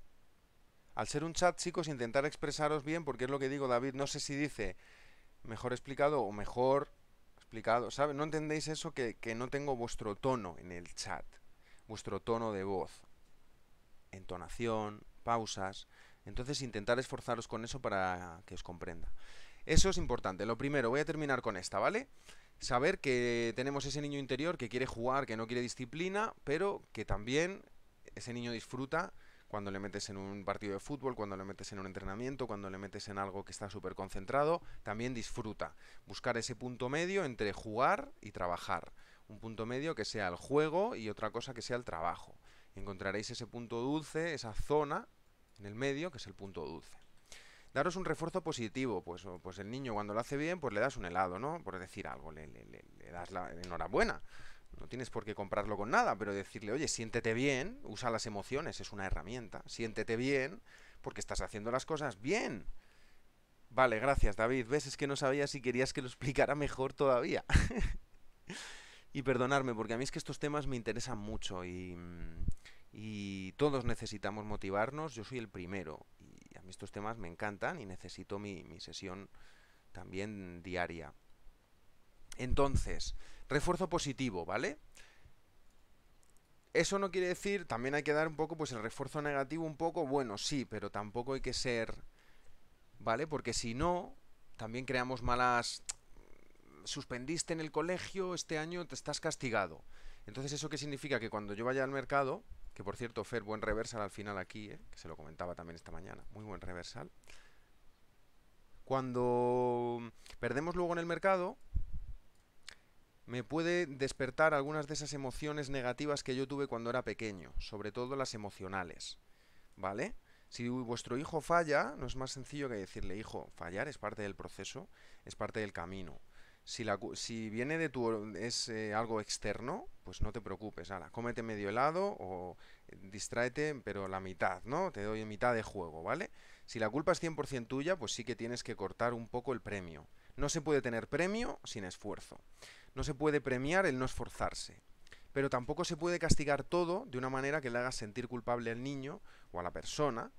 Al ser un chat, chicos, intentar expresaros bien, porque es lo que digo, David, no sé si dice mejor explicado o mejor explicado, ¿sabes? No entendéis eso que, que no tengo vuestro tono en el chat, vuestro tono de voz, entonación, pausas. Entonces intentar esforzaros con eso para que os comprenda. Eso es importante. Lo primero, voy a terminar con esta, ¿vale? Saber que tenemos ese niño interior que quiere jugar, que no quiere disciplina, pero que también ese niño disfruta cuando le metes en un partido de fútbol, cuando le metes en un entrenamiento, cuando le metes en algo que está súper concentrado, también disfruta. Buscar ese punto medio entre jugar y trabajar. Un punto medio que sea el juego y otra cosa que sea el trabajo. Encontraréis ese punto dulce, esa zona en el medio, que es el punto dulce daros un refuerzo positivo, pues, pues el niño cuando lo hace bien, pues le das un helado, ¿no? Por decir algo, le, das la enhorabuena. No tienes por qué comprarlo con nada, pero decirle, oye, siéntete bien, usa las emociones, es una herramienta, siéntete bien, porque estás haciendo las cosas bien. Vale, gracias David, ves, es que no sabía si querías que lo explicara mejor todavía. y perdonarme, porque a mí es que estos temas me interesan mucho y todos necesitamos motivarnos, yo soy el primero, y a mí estos temas me encantan y necesito mi, sesión también diaria. Entonces, refuerzo positivo, ¿vale? Eso no quiere decir, también hay que dar un poco, pues el refuerzo negativo un poco, bueno, sí, pero tampoco hay que ser, ¿vale? Porque si no, también creamos malas... Suspendiste en el colegio, este año te estás castigado. Entonces, ¿eso qué significa? Que cuando yo vaya al mercado, que por cierto, Fer, buen reversal al final aquí, ¿eh? que se lo comentaba también esta mañana. Muy buen reversal. Cuando perdemos luego en el mercado, me puede despertar algunas de esas emociones negativas que yo tuve cuando era pequeño, sobre todo las emocionales. ¿Vale? Si vuestro hijo falla, no es más sencillo que decirle, hijo, fallar es parte del proceso, es parte del camino. Si, viene de tu. es eh, algo externo, pues no te preocupes. Ahora, cómete medio helado o eh, distráete, pero la mitad, ¿no? Te doy mitad de juego, ¿vale? Si la culpa es 100% tuya, pues sí que tienes que cortar un poco el premio. No se puede tener premio sin esfuerzo. No se puede premiar el no esforzarse. Pero tampoco se puede castigar todo de una manera que le haga sentir culpable al niño o a la persona,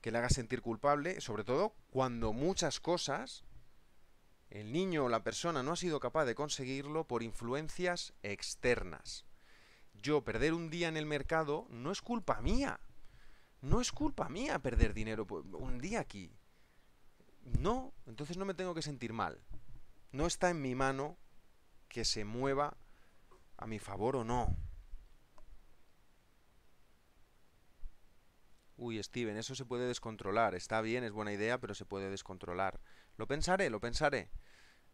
que le haga sentir culpable, sobre todo cuando muchas cosas el niño o la persona no ha sido capaz de conseguirlo por influencias externas. Yo perder un día en el mercado no es culpa mía. No es culpa mía perder dinero un día aquí. No, entonces no me tengo que sentir mal. No está en mi mano que se mueva a mi favor o no. Uy, Steven, eso se puede descontrolar. Está bien, es buena idea, pero se puede descontrolar. Lo pensaré, lo pensaré.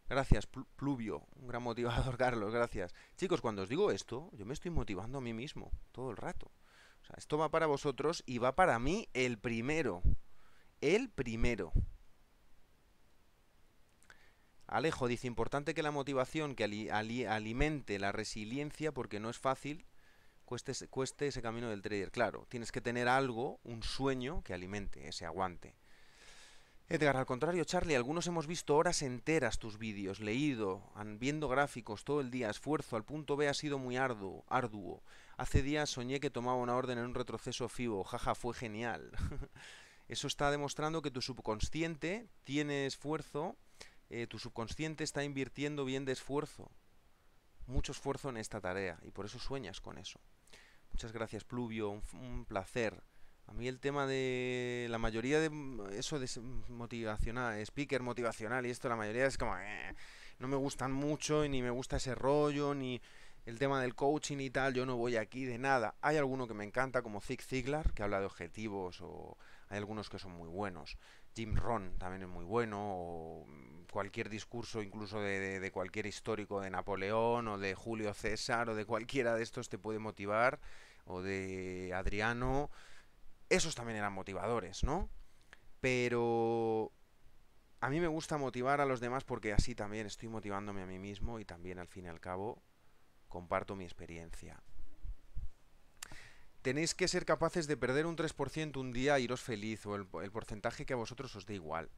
Gracias, Pluvio. Un gran motivador, Carlos. Gracias. Chicos, cuando os digo esto, yo me estoy motivando a mí mismo todo el rato. O sea, esto va para vosotros y va para mí el primero. El primero. Alejo dice, importante que la motivación que alimente la resiliencia porque no es fácil, cueste, cueste ese camino del trader. Claro, tienes que tener algo, un sueño que alimente ese aguante. Edgar, al contrario, Charlie, algunos hemos visto horas enteras tus vídeos, leído, viendo gráficos todo el día, esfuerzo, al punto B ha sido muy arduo, arduo. Hace días soñé que tomaba una orden en un retroceso FIBO, jaja, fue genial. Eso está demostrando que tu subconsciente tiene esfuerzo, eh, tu subconsciente está invirtiendo bien de esfuerzo, mucho esfuerzo en esta tarea, y por eso sueñas con eso. Muchas gracias, Pluvio, un placer. A mí el tema de la mayoría de eso de motivacional, speaker motivacional y esto, la mayoría es como, eh, no me gustan mucho y ni me gusta ese rollo, ni el tema del coaching y tal, yo no voy aquí de nada. Hay alguno que me encanta, como Zig Ziglar, que habla de objetivos, o hay algunos que son muy buenos. Jim Ron también es muy bueno, o cualquier discurso, incluso de cualquier histórico de Napoleón, o de Julio César, o de cualquiera de estos te puede motivar, o de Adriano esos también eran motivadores, ¿no? Pero a mí me gusta motivar a los demás porque así también estoy motivándome a mí mismo y también al fin y al cabo comparto mi experiencia. Tenéis que ser capaces de perder un 3% un día e iros feliz o el, porcentaje que a vosotros os dé igual.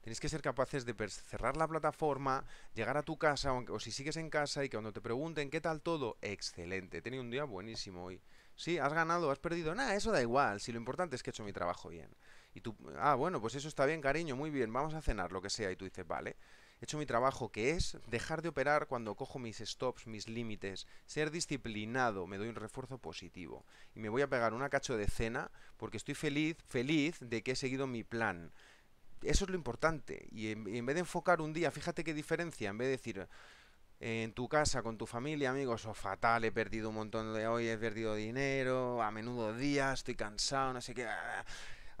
Tenéis que ser capaces de cerrar la plataforma, llegar a tu casa o si sigues en casa y que cuando te pregunten qué tal todo, excelente, he tenido un día buenísimo hoy. Sí, has ganado, has perdido. Nada, eso da igual. Si lo importante es que he hecho mi trabajo bien. Y tú, ah, bueno, pues eso está bien, cariño, muy bien, vamos a cenar, lo que sea. Y tú dices, vale, he hecho mi trabajo, que es dejar de operar cuando cojo mis stops, mis límites, ser disciplinado, me doy un refuerzo positivo. Y me voy a pegar una cacho de cena porque estoy feliz, feliz de que he seguido mi plan eso es lo importante. Y en, y en, vez de enfocar un día, fíjate qué diferencia, en vez de decir, en tu casa, con tu familia, amigos, o fatal, he perdido un montón de hoy, he perdido dinero, a menudo días, estoy cansado, no sé qué.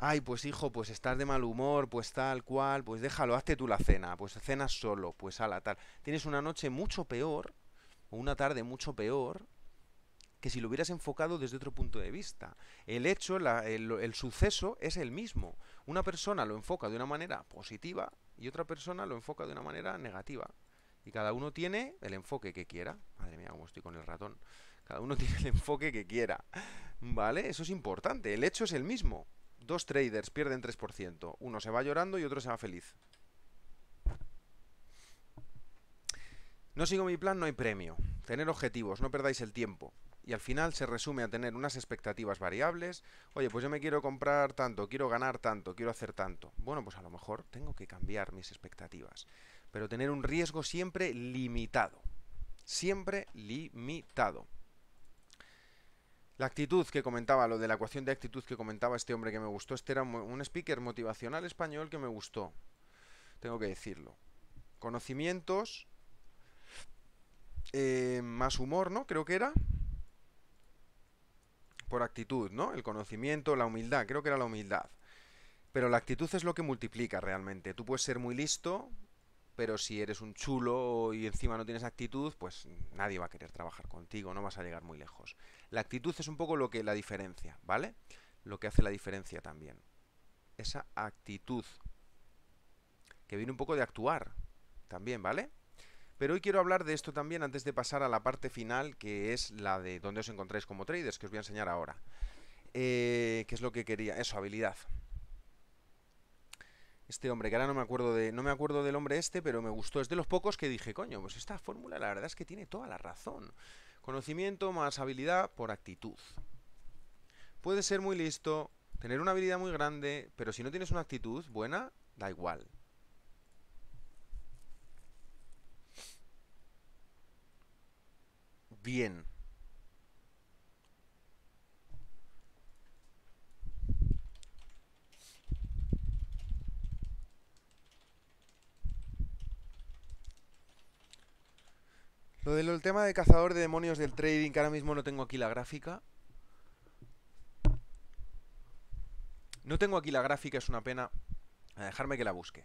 Ay, pues hijo, pues estás de mal humor, pues tal cual, pues déjalo, hazte tú la cena, pues cenas solo, pues a la tal. Tienes una noche mucho peor, o una tarde mucho peor, que si lo hubieras enfocado desde otro punto de vista. El hecho, la, el, suceso es el mismo. Una persona lo enfoca de una manera positiva y otra persona lo enfoca de una manera negativa y cada uno tiene el enfoque que quiera. Madre mía, cómo estoy con el ratón. Cada uno tiene el enfoque que quiera. ¿Vale? Eso es importante. El hecho es el mismo. Dos traders pierden 3%. Uno se va llorando y otro se va feliz. No sigo mi plan, no hay premio. Tener objetivos, no perdáis el tiempo. Y al final se resume a tener unas expectativas variables. Oye, pues yo me quiero comprar tanto, quiero ganar tanto, quiero hacer tanto. Bueno, pues a lo mejor tengo que cambiar mis expectativas pero tener un riesgo siempre limitado. Siempre limitado. La actitud que comentaba, lo de la ecuación de actitud que comentaba este hombre que me gustó, este era un speaker motivacional español que me gustó, tengo que decirlo. Conocimientos, eh, más humor, ¿no? Creo que era. Por actitud, ¿no? El conocimiento, la humildad, creo que era la humildad. Pero la actitud es lo que multiplica realmente. Tú puedes ser muy listo, pero si eres un chulo y encima no tienes actitud, pues nadie va a querer trabajar contigo, no vas a llegar muy lejos. La actitud es un poco lo que la diferencia, ¿vale? Lo que hace la diferencia también. Esa actitud que viene un poco de actuar también, ¿vale? Pero hoy quiero hablar de esto también antes de pasar a la parte final, que es la de dónde os encontráis como traders, que os voy a enseñar ahora. Eh, ¿Qué es lo que quería? Eso, habilidad este hombre, que ahora no me acuerdo de. No me acuerdo del hombre este, pero me gustó. Es de los pocos que dije, coño, pues esta fórmula la verdad es que tiene toda la razón. Conocimiento más habilidad por actitud. Puede ser muy listo, tener una habilidad muy grande, pero si no tienes una actitud buena, da igual. Bien. Lo del tema de cazador de demonios del trading, que ahora mismo no tengo aquí la gráfica. No tengo aquí la gráfica, es una pena. dejarme que la busque.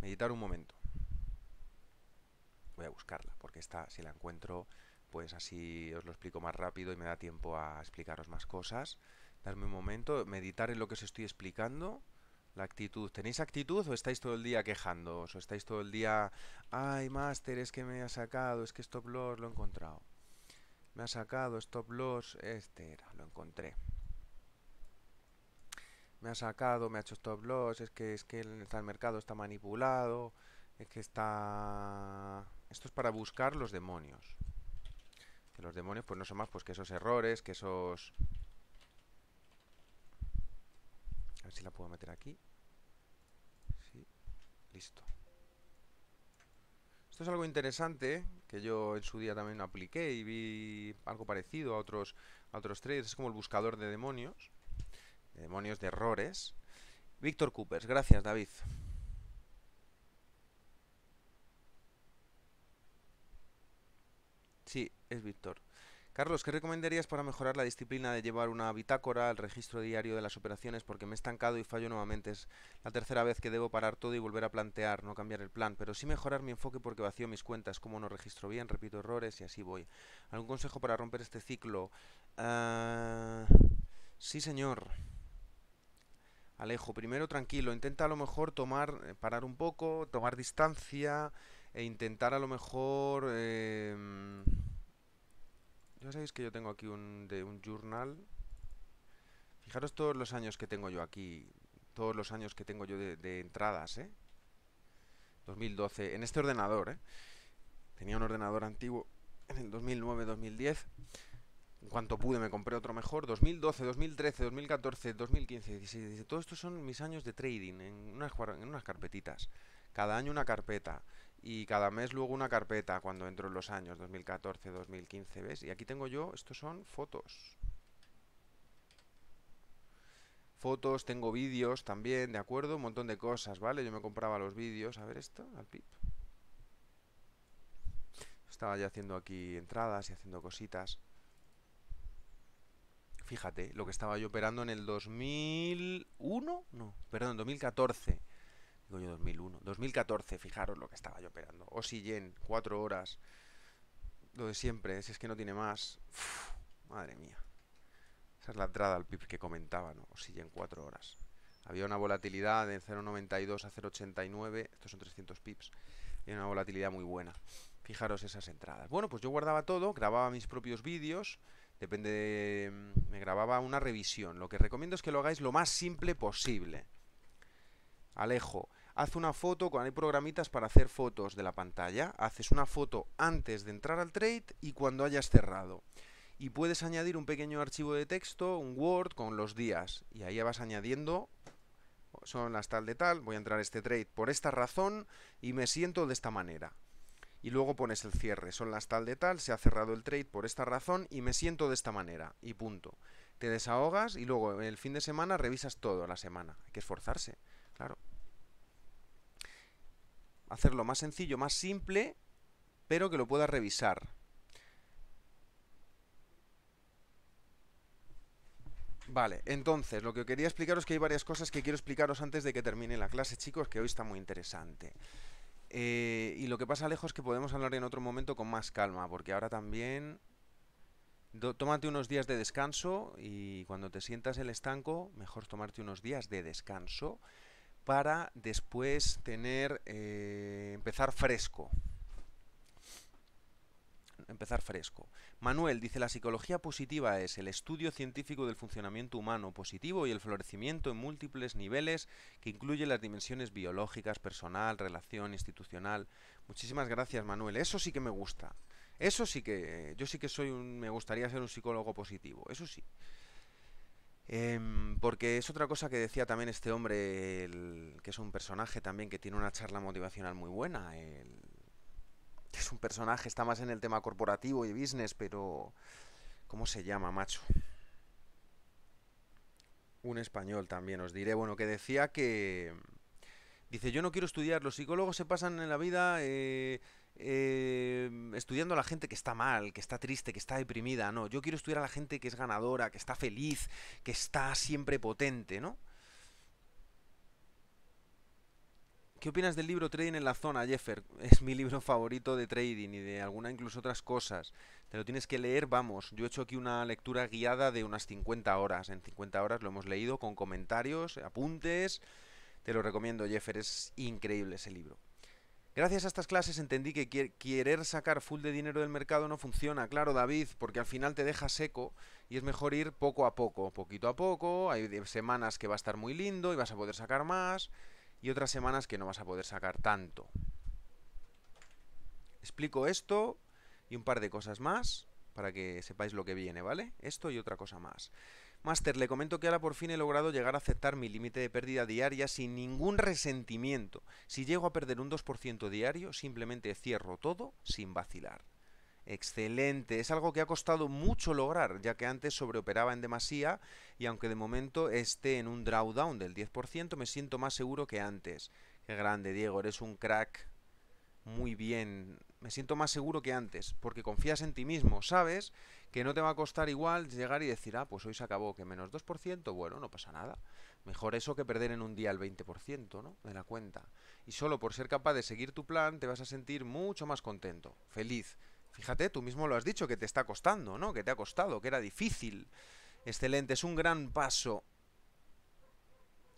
Meditar un momento. Voy a buscarla, porque esta, si la encuentro, pues así os lo explico más rápido y me da tiempo a explicaros más cosas. Darme un momento, meditar en lo que os estoy explicando. La actitud. ¿Tenéis actitud o estáis todo el día quejándoos? ¿O estáis todo el día, ay, máster, es que me ha sacado, es que stop loss lo he encontrado? Me ha sacado stop loss, este era, lo encontré. Me ha sacado, me ha hecho stop loss, es que, es que el, mercado está manipulado, es que está... Esto es para buscar los demonios. Que los demonios pues no son más pues que esos errores, que esos a ver si la puedo meter aquí. listo. Esto es algo interesante ¿eh? que yo en su día también apliqué y vi algo parecido a otros, otros trades. Es como el buscador de demonios, de demonios de errores. Víctor Coopers, gracias David. Sí, es Víctor. Carlos, ¿qué recomendarías para mejorar la disciplina de llevar una bitácora, al registro diario de las operaciones? Porque me he estancado y fallo nuevamente. Es la tercera vez que debo parar todo y volver a plantear, no cambiar el plan, pero sí mejorar mi enfoque porque vacío mis cuentas, como no registro bien, repito errores y así voy. ¿Algún consejo para romper este ciclo? Ah, sí, señor. Alejo, primero tranquilo, intenta a lo mejor tomar, eh, parar un poco, tomar distancia e intentar a lo mejor... Em, ya sabéis que yo tengo aquí un, de un journal. Fijaros todos los años que tengo yo aquí, todos los años que tengo yo de, entradas, ¿eh? 2012, en este ordenador, ¿eh? Tenía un ordenador antiguo en el 2009-2010. En cuanto pude me compré otro mejor. 2012, 2013, 2014, 2015, 2016. Todos Todo esto son mis años de trading en en unas carpetitas. Cada año una carpeta y cada mes luego una carpeta cuando entro en los años 2014, 2015, ¿ves? Y aquí tengo yo, estos son fotos. Fotos, tengo vídeos también, ¿de acuerdo? Un montón de cosas, ¿vale? Yo me compraba los vídeos, a ver esto, al pip. Estaba ya haciendo aquí entradas y haciendo cositas. Fíjate, lo que estaba yo operando en el 2001, no, perdón, 2014 digo 2001, 2014, fijaros lo que estaba yo operando. Oxygen, 4 horas, lo de siempre, si es que no tiene más. madre mía. Esa es la entrada al PIB que comentaba, ¿no? Oxygen, 4 horas. Había una volatilidad de 0,92 a 0,89, estos son 300 pips, y una volatilidad muy buena. Fijaros esas entradas. Bueno, pues yo guardaba todo, grababa mis propios vídeos, depende de... Mm, me grababa una revisión. Lo que recomiendo es que lo hagáis lo más simple posible. Alejo haz una foto, hay programitas para hacer fotos de la pantalla, haces una foto antes de entrar al trade y cuando hayas cerrado. Y puedes añadir un pequeño archivo de texto, un Word con los días, y ahí vas añadiendo son las tal de tal, voy a entrar a este trade por esta razón y me siento de esta manera. Y luego pones el cierre, son las tal de tal, se ha cerrado el trade por esta razón y me siento de esta manera. Y punto. Te desahogas y luego el fin de semana revisas todo la semana. Hay que esforzarse, claro hacerlo más sencillo, más simple, pero que lo pueda revisar. Vale, entonces lo que quería explicaros es que hay varias cosas que quiero explicaros antes de que termine la clase, chicos, que hoy está muy interesante. Eh, y lo que pasa lejos es que podemos hablar en otro momento con más calma, porque ahora también... tómate unos días de descanso y cuando te sientas el estanco, mejor tomarte unos días de descanso para después tener, eh, empezar fresco. Empezar fresco. Manuel dice, la psicología positiva es el estudio científico del funcionamiento humano positivo y el florecimiento en múltiples niveles que incluye las dimensiones biológicas, personal, relación, institucional. Muchísimas gracias, Manuel. Eso sí que me gusta. Eso sí que, yo sí que soy un, me gustaría ser un psicólogo positivo. Eso sí. Em, porque es otra cosa que decía también este hombre, que es un personaje también que tiene una charla motivacional muy buena. es un personaje, está más en el tema corporativo y business, pero... ¿Cómo se llama, macho? Un español también, os diré. Bueno, que decía que... Dice, yo no quiero estudiar, los psicólogos se pasan en la vida... Eh, Em, estudiando a la gente que está mal, que está triste, que está deprimida, no, yo quiero estudiar a la gente que es ganadora, que está feliz, que está siempre potente, ¿no? ¿Qué opinas del libro Trading en la Zona, Jeffer? Es mi libro favorito de trading y de alguna incluso otras cosas. Te lo tienes que leer, vamos. Yo he hecho aquí una lectura guiada de unas 50 horas. En 50 horas lo hemos leído con comentarios, apuntes. Te lo recomiendo, Jeffer. Es increíble ese libro. Gracias a estas clases entendí que querer sacar full de dinero del mercado no funciona, claro David, porque al final te deja seco y es mejor ir poco a poco, poquito a poco, hay semanas que va a estar muy lindo y vas a poder sacar más y otras semanas que no vas a poder sacar tanto. Explico esto y un par de cosas más para que sepáis lo que viene, ¿vale? Esto y otra cosa más. Master, le comento que ahora por fin he logrado llegar a aceptar mi límite de pérdida diaria sin ningún resentimiento. Si llego a perder un 2% diario, simplemente cierro todo sin vacilar. Excelente, es algo que ha costado mucho lograr, ya que antes sobreoperaba en demasía y aunque de momento esté en un drawdown del 10%, me siento más seguro que antes. Qué grande, Diego, eres un crack. Muy bien, me siento más seguro que antes, porque confías en ti mismo, sabes que no te va a costar igual llegar y decir, ah, pues hoy se acabó, que menos 2%, bueno, no pasa nada. Mejor eso que perder en un día el 20% ¿no? de la cuenta. Y solo por ser capaz de seguir tu plan te vas a sentir mucho más contento, feliz. Fíjate, tú mismo lo has dicho, que te está costando, ¿no? Que te ha costado, que era difícil. Excelente, es un gran paso.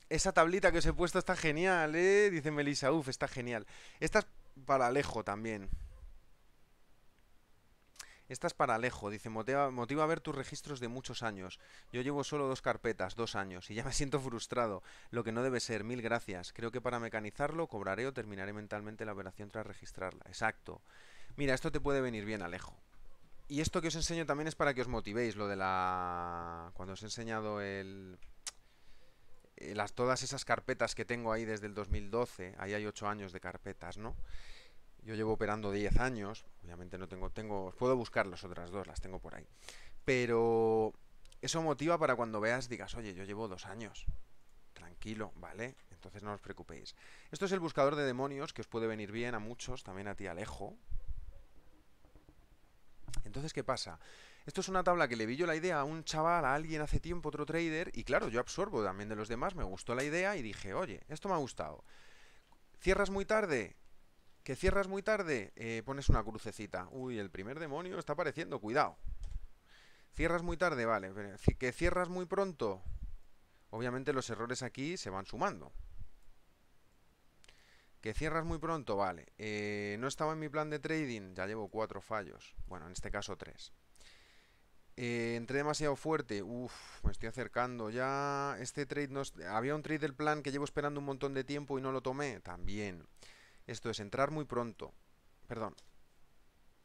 Esa tablita que os he puesto está genial, ¿eh? Dice Melissa, uff, está genial. Esta es para Alejo también. Esta es para Alejo, dice, motiva, a ver tus registros de muchos años. Yo llevo solo dos carpetas, dos años, y ya me siento frustrado, lo que no debe ser, mil gracias. Creo que para mecanizarlo cobraré o terminaré mentalmente la operación tras registrarla. Exacto. Mira, esto te puede venir bien, Alejo. Y esto que os enseño también es para que os motivéis, lo de la... Cuando os he enseñado el... Eh, las, todas esas carpetas que tengo ahí desde el 2012, ahí hay ocho años de carpetas, ¿no? yo llevo operando 10 años, obviamente no tengo, tengo, puedo buscar las otras dos, las tengo por ahí, pero eso motiva para cuando veas, digas, oye, yo llevo dos años, tranquilo, ¿vale? Entonces no os preocupéis. Esto es el buscador de demonios, que os puede venir bien a muchos, también a ti Alejo. Entonces, ¿qué pasa? Esto es una tabla que le vi yo la idea a un chaval, a alguien hace tiempo, otro trader, y claro, yo absorbo también de los demás, me gustó la idea y dije, oye, esto me ha gustado. ¿Cierras muy tarde? ¿Que cierras muy tarde? Eh, pones una crucecita. Uy, el primer demonio está apareciendo, cuidado. Cierras muy tarde, vale. ¿Que cierras muy pronto? Obviamente los errores aquí se van sumando. Que cierras muy pronto, vale. Eh, no estaba en mi plan de trading, ya llevo cuatro fallos. Bueno, en este caso tres. Eh, entré demasiado fuerte, uff, me estoy acercando ya. Este trade no... Había un trade del plan que llevo esperando un montón de tiempo y no lo tomé. También. Esto es entrar muy pronto, perdón,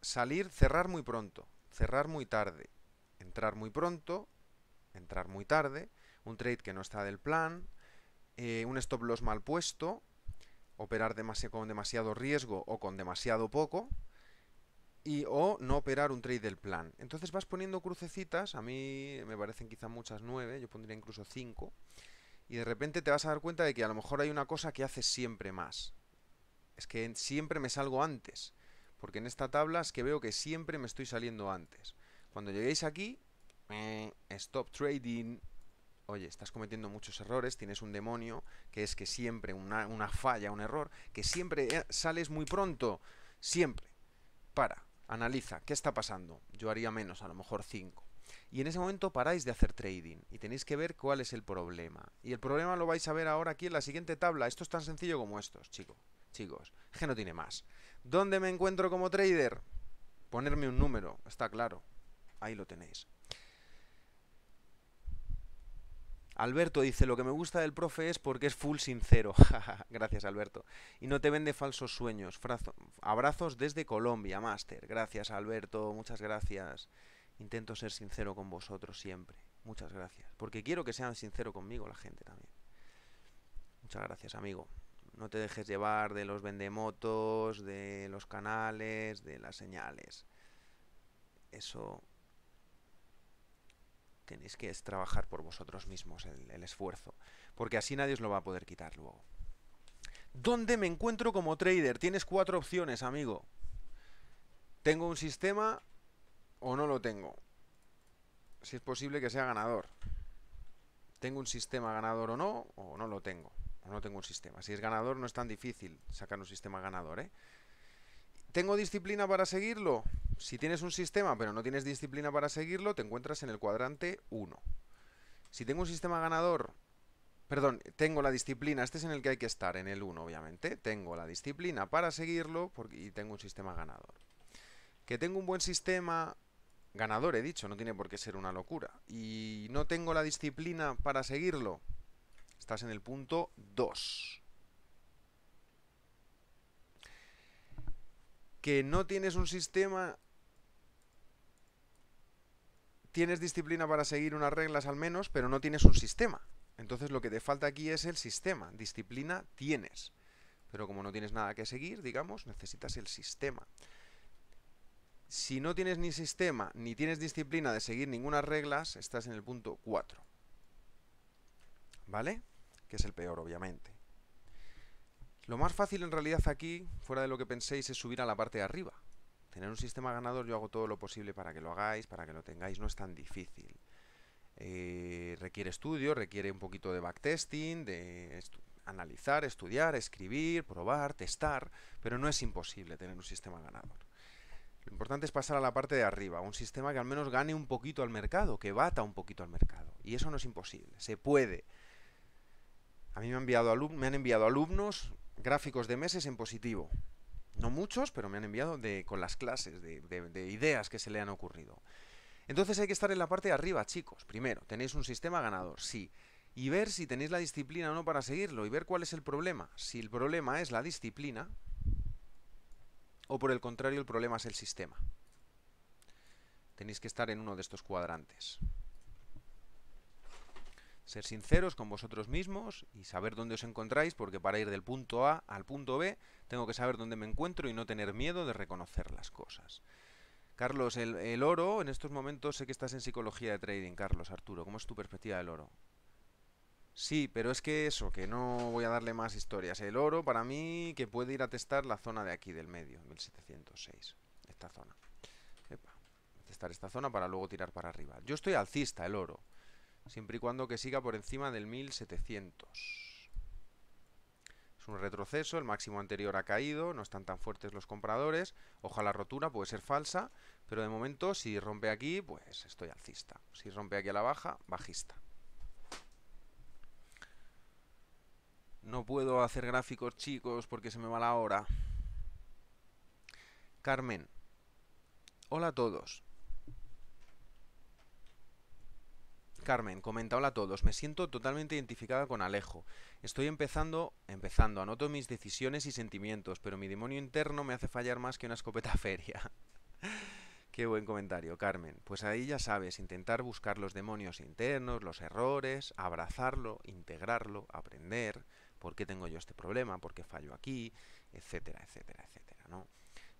salir, cerrar muy pronto, cerrar muy tarde, entrar muy pronto, entrar muy tarde, un trade que no está del plan, eh, un stop loss mal puesto, operar con demasiado riesgo o con demasiado poco, y o no operar un trade del plan. Entonces vas poniendo crucecitas, a mí me parecen quizá muchas nueve, yo pondría incluso cinco, y de repente te vas a dar cuenta de que a lo mejor hay una cosa que haces siempre más. Es que siempre me salgo antes. Porque en esta tabla es que veo que siempre me estoy saliendo antes. Cuando lleguéis aquí, eh, stop trading. Oye, estás cometiendo muchos errores, tienes un demonio, que es que siempre una, una falla, un error, que siempre eh, sales muy pronto. Siempre. Para, analiza, ¿qué está pasando? Yo haría menos, a lo mejor 5. Y en ese momento paráis de hacer trading y tenéis que ver cuál es el problema. Y el problema lo vais a ver ahora aquí en la siguiente tabla. Esto es tan sencillo como estos, chicos chicos. Es que no tiene más. ¿Dónde me encuentro como trader? Ponerme un número, está claro. Ahí lo tenéis. Alberto dice, lo que me gusta del profe es porque es full sincero. Gracias, Alberto. Y no te vende falsos sueños. Abrazos desde Colombia, Master. Gracias, Alberto. Muchas gracias. Intento ser sincero con vosotros siempre. Muchas gracias. Porque quiero que sean sinceros conmigo la gente también. Muchas gracias, amigo. No te dejes llevar de los vendemotos, de los canales, de las señales. Eso tenéis que es trabajar por vosotros mismos el, el esfuerzo. Porque así nadie os lo va a poder quitar luego. ¿Dónde me encuentro como trader? Tienes cuatro opciones, amigo. ¿Tengo un sistema o no lo tengo? Si es posible que sea ganador. ¿Tengo un sistema ganador o no? ¿O no lo tengo? no tengo un sistema. Si es ganador no es tan difícil sacar un sistema ganador, ¿eh? ¿Tengo disciplina para seguirlo? Si tienes un sistema pero no tienes disciplina para seguirlo, te encuentras en el cuadrante 1. Si tengo un sistema ganador, perdón, tengo la disciplina, este es en el que hay que estar, en el 1 obviamente, tengo la disciplina para seguirlo porque, y tengo un sistema ganador. Que tengo un buen sistema ganador, he dicho, no tiene por qué ser una locura. Y no tengo la disciplina para seguirlo, Estás en el punto 2. Que no tienes un sistema... Tienes disciplina para seguir unas reglas al menos, pero no tienes un sistema. Entonces lo que te falta aquí es el sistema. Disciplina tienes. Pero como no tienes nada que seguir, digamos, necesitas el sistema. Si no tienes ni sistema, ni tienes disciplina de seguir ninguna reglas, estás en el punto 4. ¿Vale? que es el peor, obviamente. Lo más fácil en realidad aquí, fuera de lo que penséis, es subir a la parte de arriba. Tener un sistema ganador, yo hago todo lo posible para que lo hagáis, para que lo tengáis, no es tan difícil. Eh, requiere estudio, requiere un poquito de backtesting, de analizar, estudiar, escribir, probar, testar, pero no es imposible tener un sistema ganador. Lo importante es pasar a la parte de arriba, un sistema que al menos gane un poquito al mercado, que bata un poquito al mercado. Y eso no es imposible, se puede. A mí me han enviado, me han enviado alumnos gráficos de meses en positivo. No muchos, pero me han enviado con las clases, de, de ideas que se le han ocurrido. Entonces hay que estar en la parte de arriba, chicos. Primero, tenéis un sistema ganador, sí. Y ver si tenéis la disciplina o no para seguirlo y ver cuál es el problema. Si el problema es la disciplina o por el contrario el problema es el sistema. Tenéis que estar en uno de estos cuadrantes ser sinceros con vosotros mismos y saber dónde os encontráis, porque para ir del punto A al punto B tengo que saber dónde me encuentro y no tener miedo de reconocer las cosas. Carlos, el, oro, en estos momentos sé que estás en psicología de trading, Carlos, Arturo, ¿cómo es tu perspectiva del oro? Sí, pero es que eso, que no voy a darle más historias. El oro, para mí, que puede ir a testar la zona de aquí del medio, 1706, esta zona. testar esta zona para luego tirar para arriba. Yo estoy alcista, el oro siempre y cuando que siga por encima del 1700. Es un retroceso, el máximo anterior ha caído, no están tan fuertes los compradores, ojalá rotura, puede ser falsa, pero de momento si rompe aquí, pues estoy alcista. Si rompe aquí a la baja, bajista. No puedo hacer gráficos chicos porque se me va la hora. Carmen. Hola a todos. Carmen, comenta, hola a todos, me siento totalmente identificada con Alejo. Estoy empezando, empezando, anoto mis decisiones y sentimientos, pero mi demonio interno me hace fallar más que una escopeta feria. Qué buen comentario, Carmen. Pues ahí ya sabes, intentar buscar los demonios internos, los errores, abrazarlo, integrarlo, aprender, por qué tengo yo este problema, por qué fallo aquí, etcétera, etcétera, etcétera, ¿no?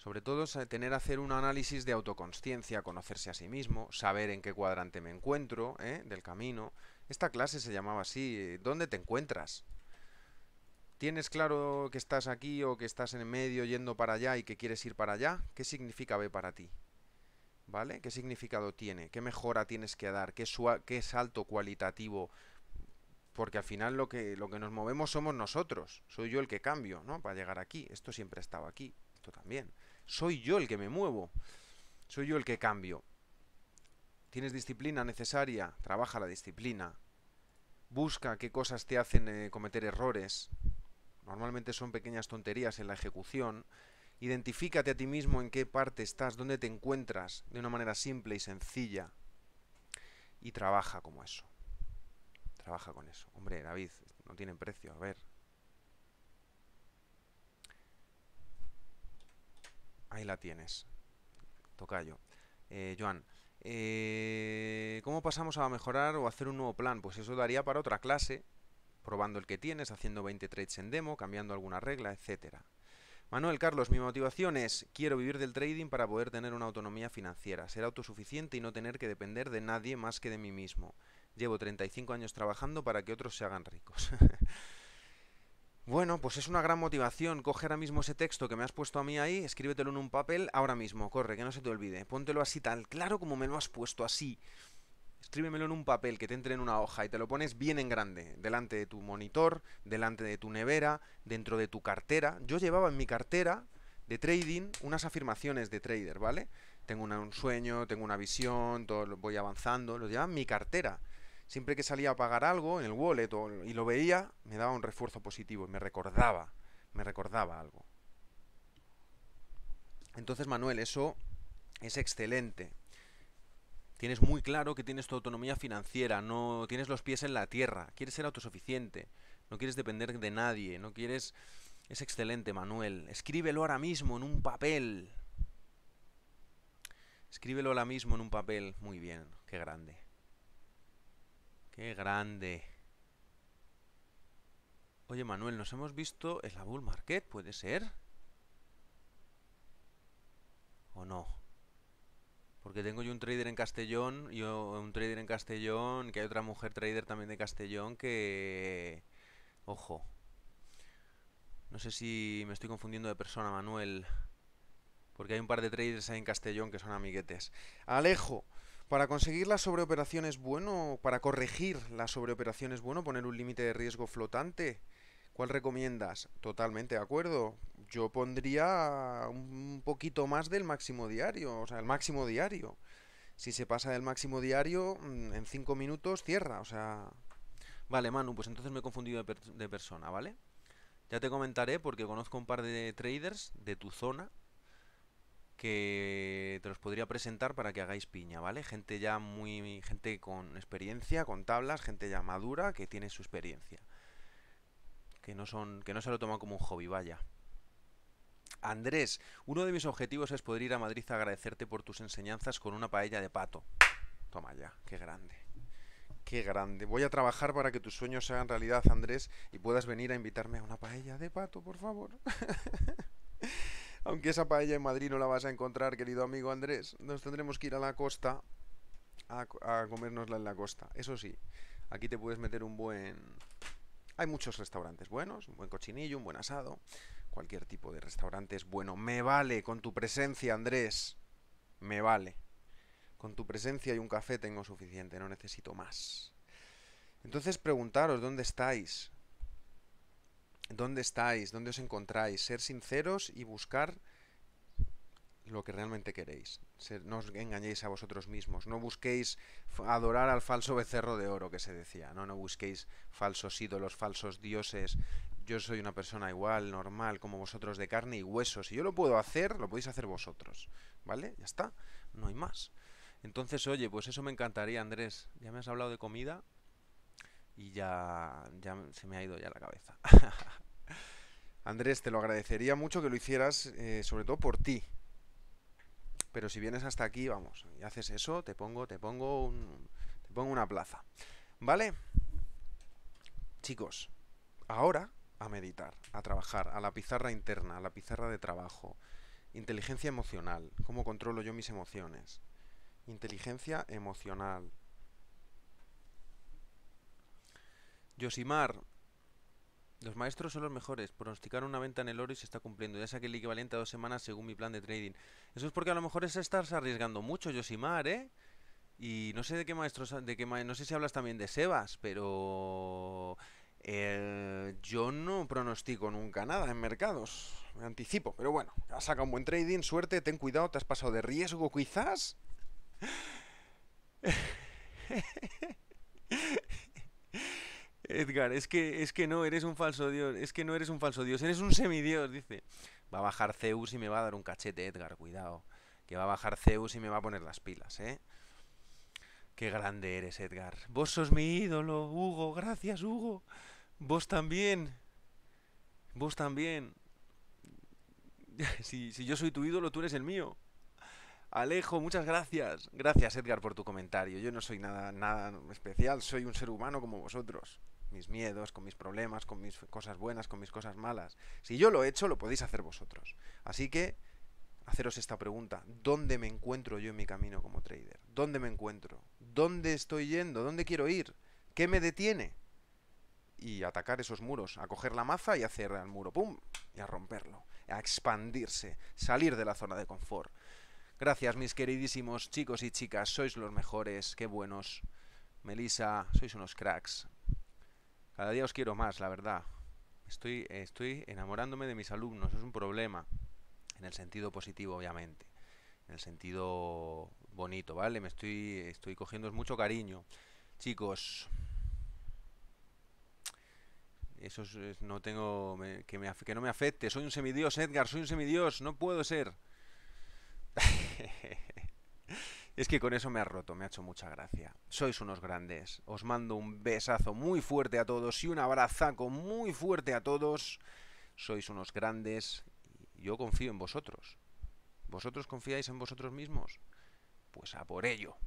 Sobre todo tener hacer un análisis de autoconsciencia, conocerse a sí mismo, saber en qué cuadrante me encuentro ¿eh? del camino. Esta clase se llamaba así, eh, ¿dónde te encuentras? ¿Tienes claro que estás aquí o que estás en medio yendo para allá y que quieres ir para allá? ¿Qué significa B para ti? ¿Vale? ¿Qué significado tiene? ¿Qué mejora tienes que dar? ¿Qué, qué salto cualitativo? Porque al final lo que, lo que nos movemos somos nosotros. Soy yo el que cambio, ¿no? Para llegar aquí. Esto siempre estaba aquí. Esto también. Soy yo el que me muevo. Soy yo el que cambio. ¿Tienes disciplina necesaria? Trabaja la disciplina. Busca qué cosas te hacen eh, cometer errores. Normalmente son pequeñas tonterías en la ejecución. Identifícate a ti mismo en qué parte estás, dónde te encuentras, de una manera simple y sencilla. Y trabaja como eso. Trabaja con eso. Hombre, David, no tienen precio. A ver, la tienes. Tocayo. Eh, Joan. Eh, ¿Cómo pasamos a mejorar o hacer un nuevo plan? Pues eso daría para otra clase, probando el que tienes, haciendo 20 trades en demo, cambiando alguna regla, etcétera. Manuel Carlos, mi motivación es, quiero vivir del trading para poder tener una autonomía financiera, ser autosuficiente y no tener que depender de nadie más que de mí mismo. Llevo 35 años trabajando para que otros se hagan ricos. Bueno, pues es una gran motivación. Coge ahora mismo ese texto que me has puesto a mí ahí, escríbetelo en un papel ahora mismo, corre, que no se te olvide. Póntelo así tal claro como me lo has puesto, así. Escríbemelo en un papel que te entre en una hoja y te lo pones bien en grande, delante de tu monitor, delante de tu nevera, dentro de tu cartera. Yo llevaba en mi cartera de trading unas afirmaciones de trader, ¿vale? Tengo un sueño, tengo una visión, todo, voy avanzando, lo llevaba en mi cartera siempre que salía a pagar algo en el wallet y lo veía, me daba un refuerzo positivo y me recordaba, me recordaba algo. Entonces, Manuel, eso es excelente. Tienes muy claro que tienes tu autonomía financiera, no tienes los pies en la tierra, quieres ser autosuficiente, no quieres depender de nadie, no quieres es excelente, Manuel. Escríbelo ahora mismo en un papel. Escríbelo ahora mismo en un papel. Muy bien, qué grande. Qué grande. Oye, Manuel, nos hemos visto en la Bull Market, ¿puede ser? ¿O no? Porque tengo yo un trader en Castellón, y un trader en Castellón, que hay otra mujer trader también de Castellón que... Ojo. No sé si me estoy confundiendo de persona, Manuel. Porque hay un par de traders ahí en Castellón que son amiguetes. Alejo. Para conseguir la sobreoperación es bueno, para corregir la sobreoperación es bueno poner un límite de riesgo flotante. ¿Cuál recomiendas? Totalmente de acuerdo. Yo pondría un poquito más del máximo diario, o sea, el máximo diario. Si se pasa del máximo diario, mm, en 5 minutos cierra, o sea... Vale, Manu, pues entonces me he confundido de persona, ¿vale? Ya te comentaré porque conozco un par de traders de tu zona que te los podría presentar para que hagáis piña, ¿vale? Gente ya muy. gente con experiencia, con tablas, gente ya madura, que tiene su experiencia. Que no son. que no se lo toman como un hobby, vaya. Andrés, uno de mis objetivos es poder ir a Madrid a agradecerte por tus enseñanzas con una paella de pato. Toma ya, qué grande. Qué grande. Voy a trabajar para que tus sueños se hagan realidad, Andrés, y puedas venir a invitarme a una paella de pato, por favor. Aunque esa paella en Madrid no la vas a encontrar, querido amigo Andrés. Nos tendremos que ir a la costa a, comérnosla en la costa. Eso sí, aquí te puedes meter un buen... Hay muchos restaurantes buenos, un buen cochinillo, un buen asado. Cualquier tipo de restaurante es bueno. Me vale con tu presencia, Andrés. Me vale. Con tu presencia y un café tengo suficiente, no necesito más. Entonces preguntaros dónde estáis, dónde estáis, dónde os encontráis, ser sinceros y buscar lo que realmente queréis. Ser, no os engañéis a vosotros mismos. No busquéis adorar al falso becerro de oro que se decía. No, no busquéis falsos ídolos, falsos dioses. Yo soy una persona igual, normal, como vosotros, de carne y huesos. Si yo lo puedo hacer, lo podéis hacer vosotros. ¿Vale? Ya está. No hay más. Entonces, oye, pues eso me encantaría, Andrés. Ya me has hablado de comida y ya, ya se me ha ido ya la cabeza. Andrés, te lo agradecería mucho que lo hicieras, eh, sobre todo por ti. Pero si vienes hasta aquí, vamos, y haces eso, te pongo, te pongo te pongo una plaza. ¿Vale? Chicos, ahora a meditar, a trabajar, a la pizarra interna, a la pizarra de trabajo. Inteligencia emocional, cómo controlo yo mis emociones. Inteligencia emocional, Yosimar. Los maestros son los mejores. Pronosticar una venta en el oro y se está cumpliendo. Ya saqué el equivalente a dos semanas según mi plan de trading. Eso es porque a lo mejor es estás arriesgando mucho, Yosimar, ¿eh? Y no sé de qué maestros, de qué no sé si hablas también de Sebas, pero eh, yo no pronostico nunca nada en mercados. Me anticipo, pero bueno, has sacado un buen trading, suerte, ten cuidado, te has pasado de riesgo quizás. Edgar, es que, es que no, eres un falso dios, es que no eres un falso dios, eres un semidios, dice. Va a bajar Zeus y me va a dar un cachete, Edgar, cuidado. Que va a bajar Zeus y me va a poner las pilas, ¿eh? Qué grande eres, Edgar. Vos sos mi ídolo, Hugo, gracias, Hugo. Vos también. Vos también. si, si yo soy tu ídolo, tú eres el mío. Alejo, muchas gracias. Gracias Edgar por tu comentario. Yo no soy nada, nada especial, soy un ser humano como vosotros mis miedos, con mis problemas, con mis cosas buenas, con mis cosas malas. Si yo lo he hecho, lo podéis hacer vosotros. Así que haceros esta pregunta. ¿Dónde me encuentro yo en mi camino como trader? ¿Dónde me encuentro? ¿Dónde estoy yendo? ¿Dónde quiero ir? ¿Qué me detiene? Y atacar esos muros, a coger la maza y hacer al muro, ¡pum! Y a romperlo, a expandirse, salir de la zona de confort. Gracias, mis queridísimos chicos y chicas, sois los mejores, qué buenos. Melissa, sois unos cracks. Cada día os quiero más, la verdad. Estoy, estoy enamorándome de mis alumnos, es un problema. En el sentido positivo, obviamente. En el sentido bonito, ¿vale? Me estoy, estoy cogiendo mucho cariño. Chicos, eso no tengo que, me, que no me afecte. Soy un semidios, Edgar, soy un semidios, no puedo ser. Es que con eso me ha roto, me ha hecho mucha gracia. Sois unos grandes. Os mando un besazo muy fuerte a todos y un abrazaco muy fuerte a todos. Sois unos grandes. Yo confío en vosotros. ¿Vosotros confiáis en vosotros mismos? Pues a por ello.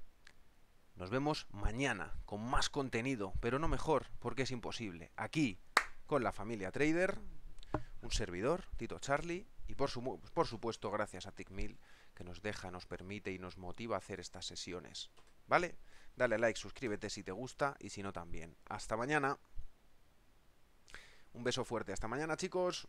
Nos vemos mañana con más contenido, pero no mejor, porque es imposible. Aquí, con la familia Trader, un servidor, Tito Charlie, y por, por supuesto gracias a TickMill que nos deja, nos permite y nos motiva a hacer estas sesiones. ¿Vale? Dale like, suscríbete si te gusta y si no también. Hasta mañana. Un beso fuerte. Hasta mañana, chicos.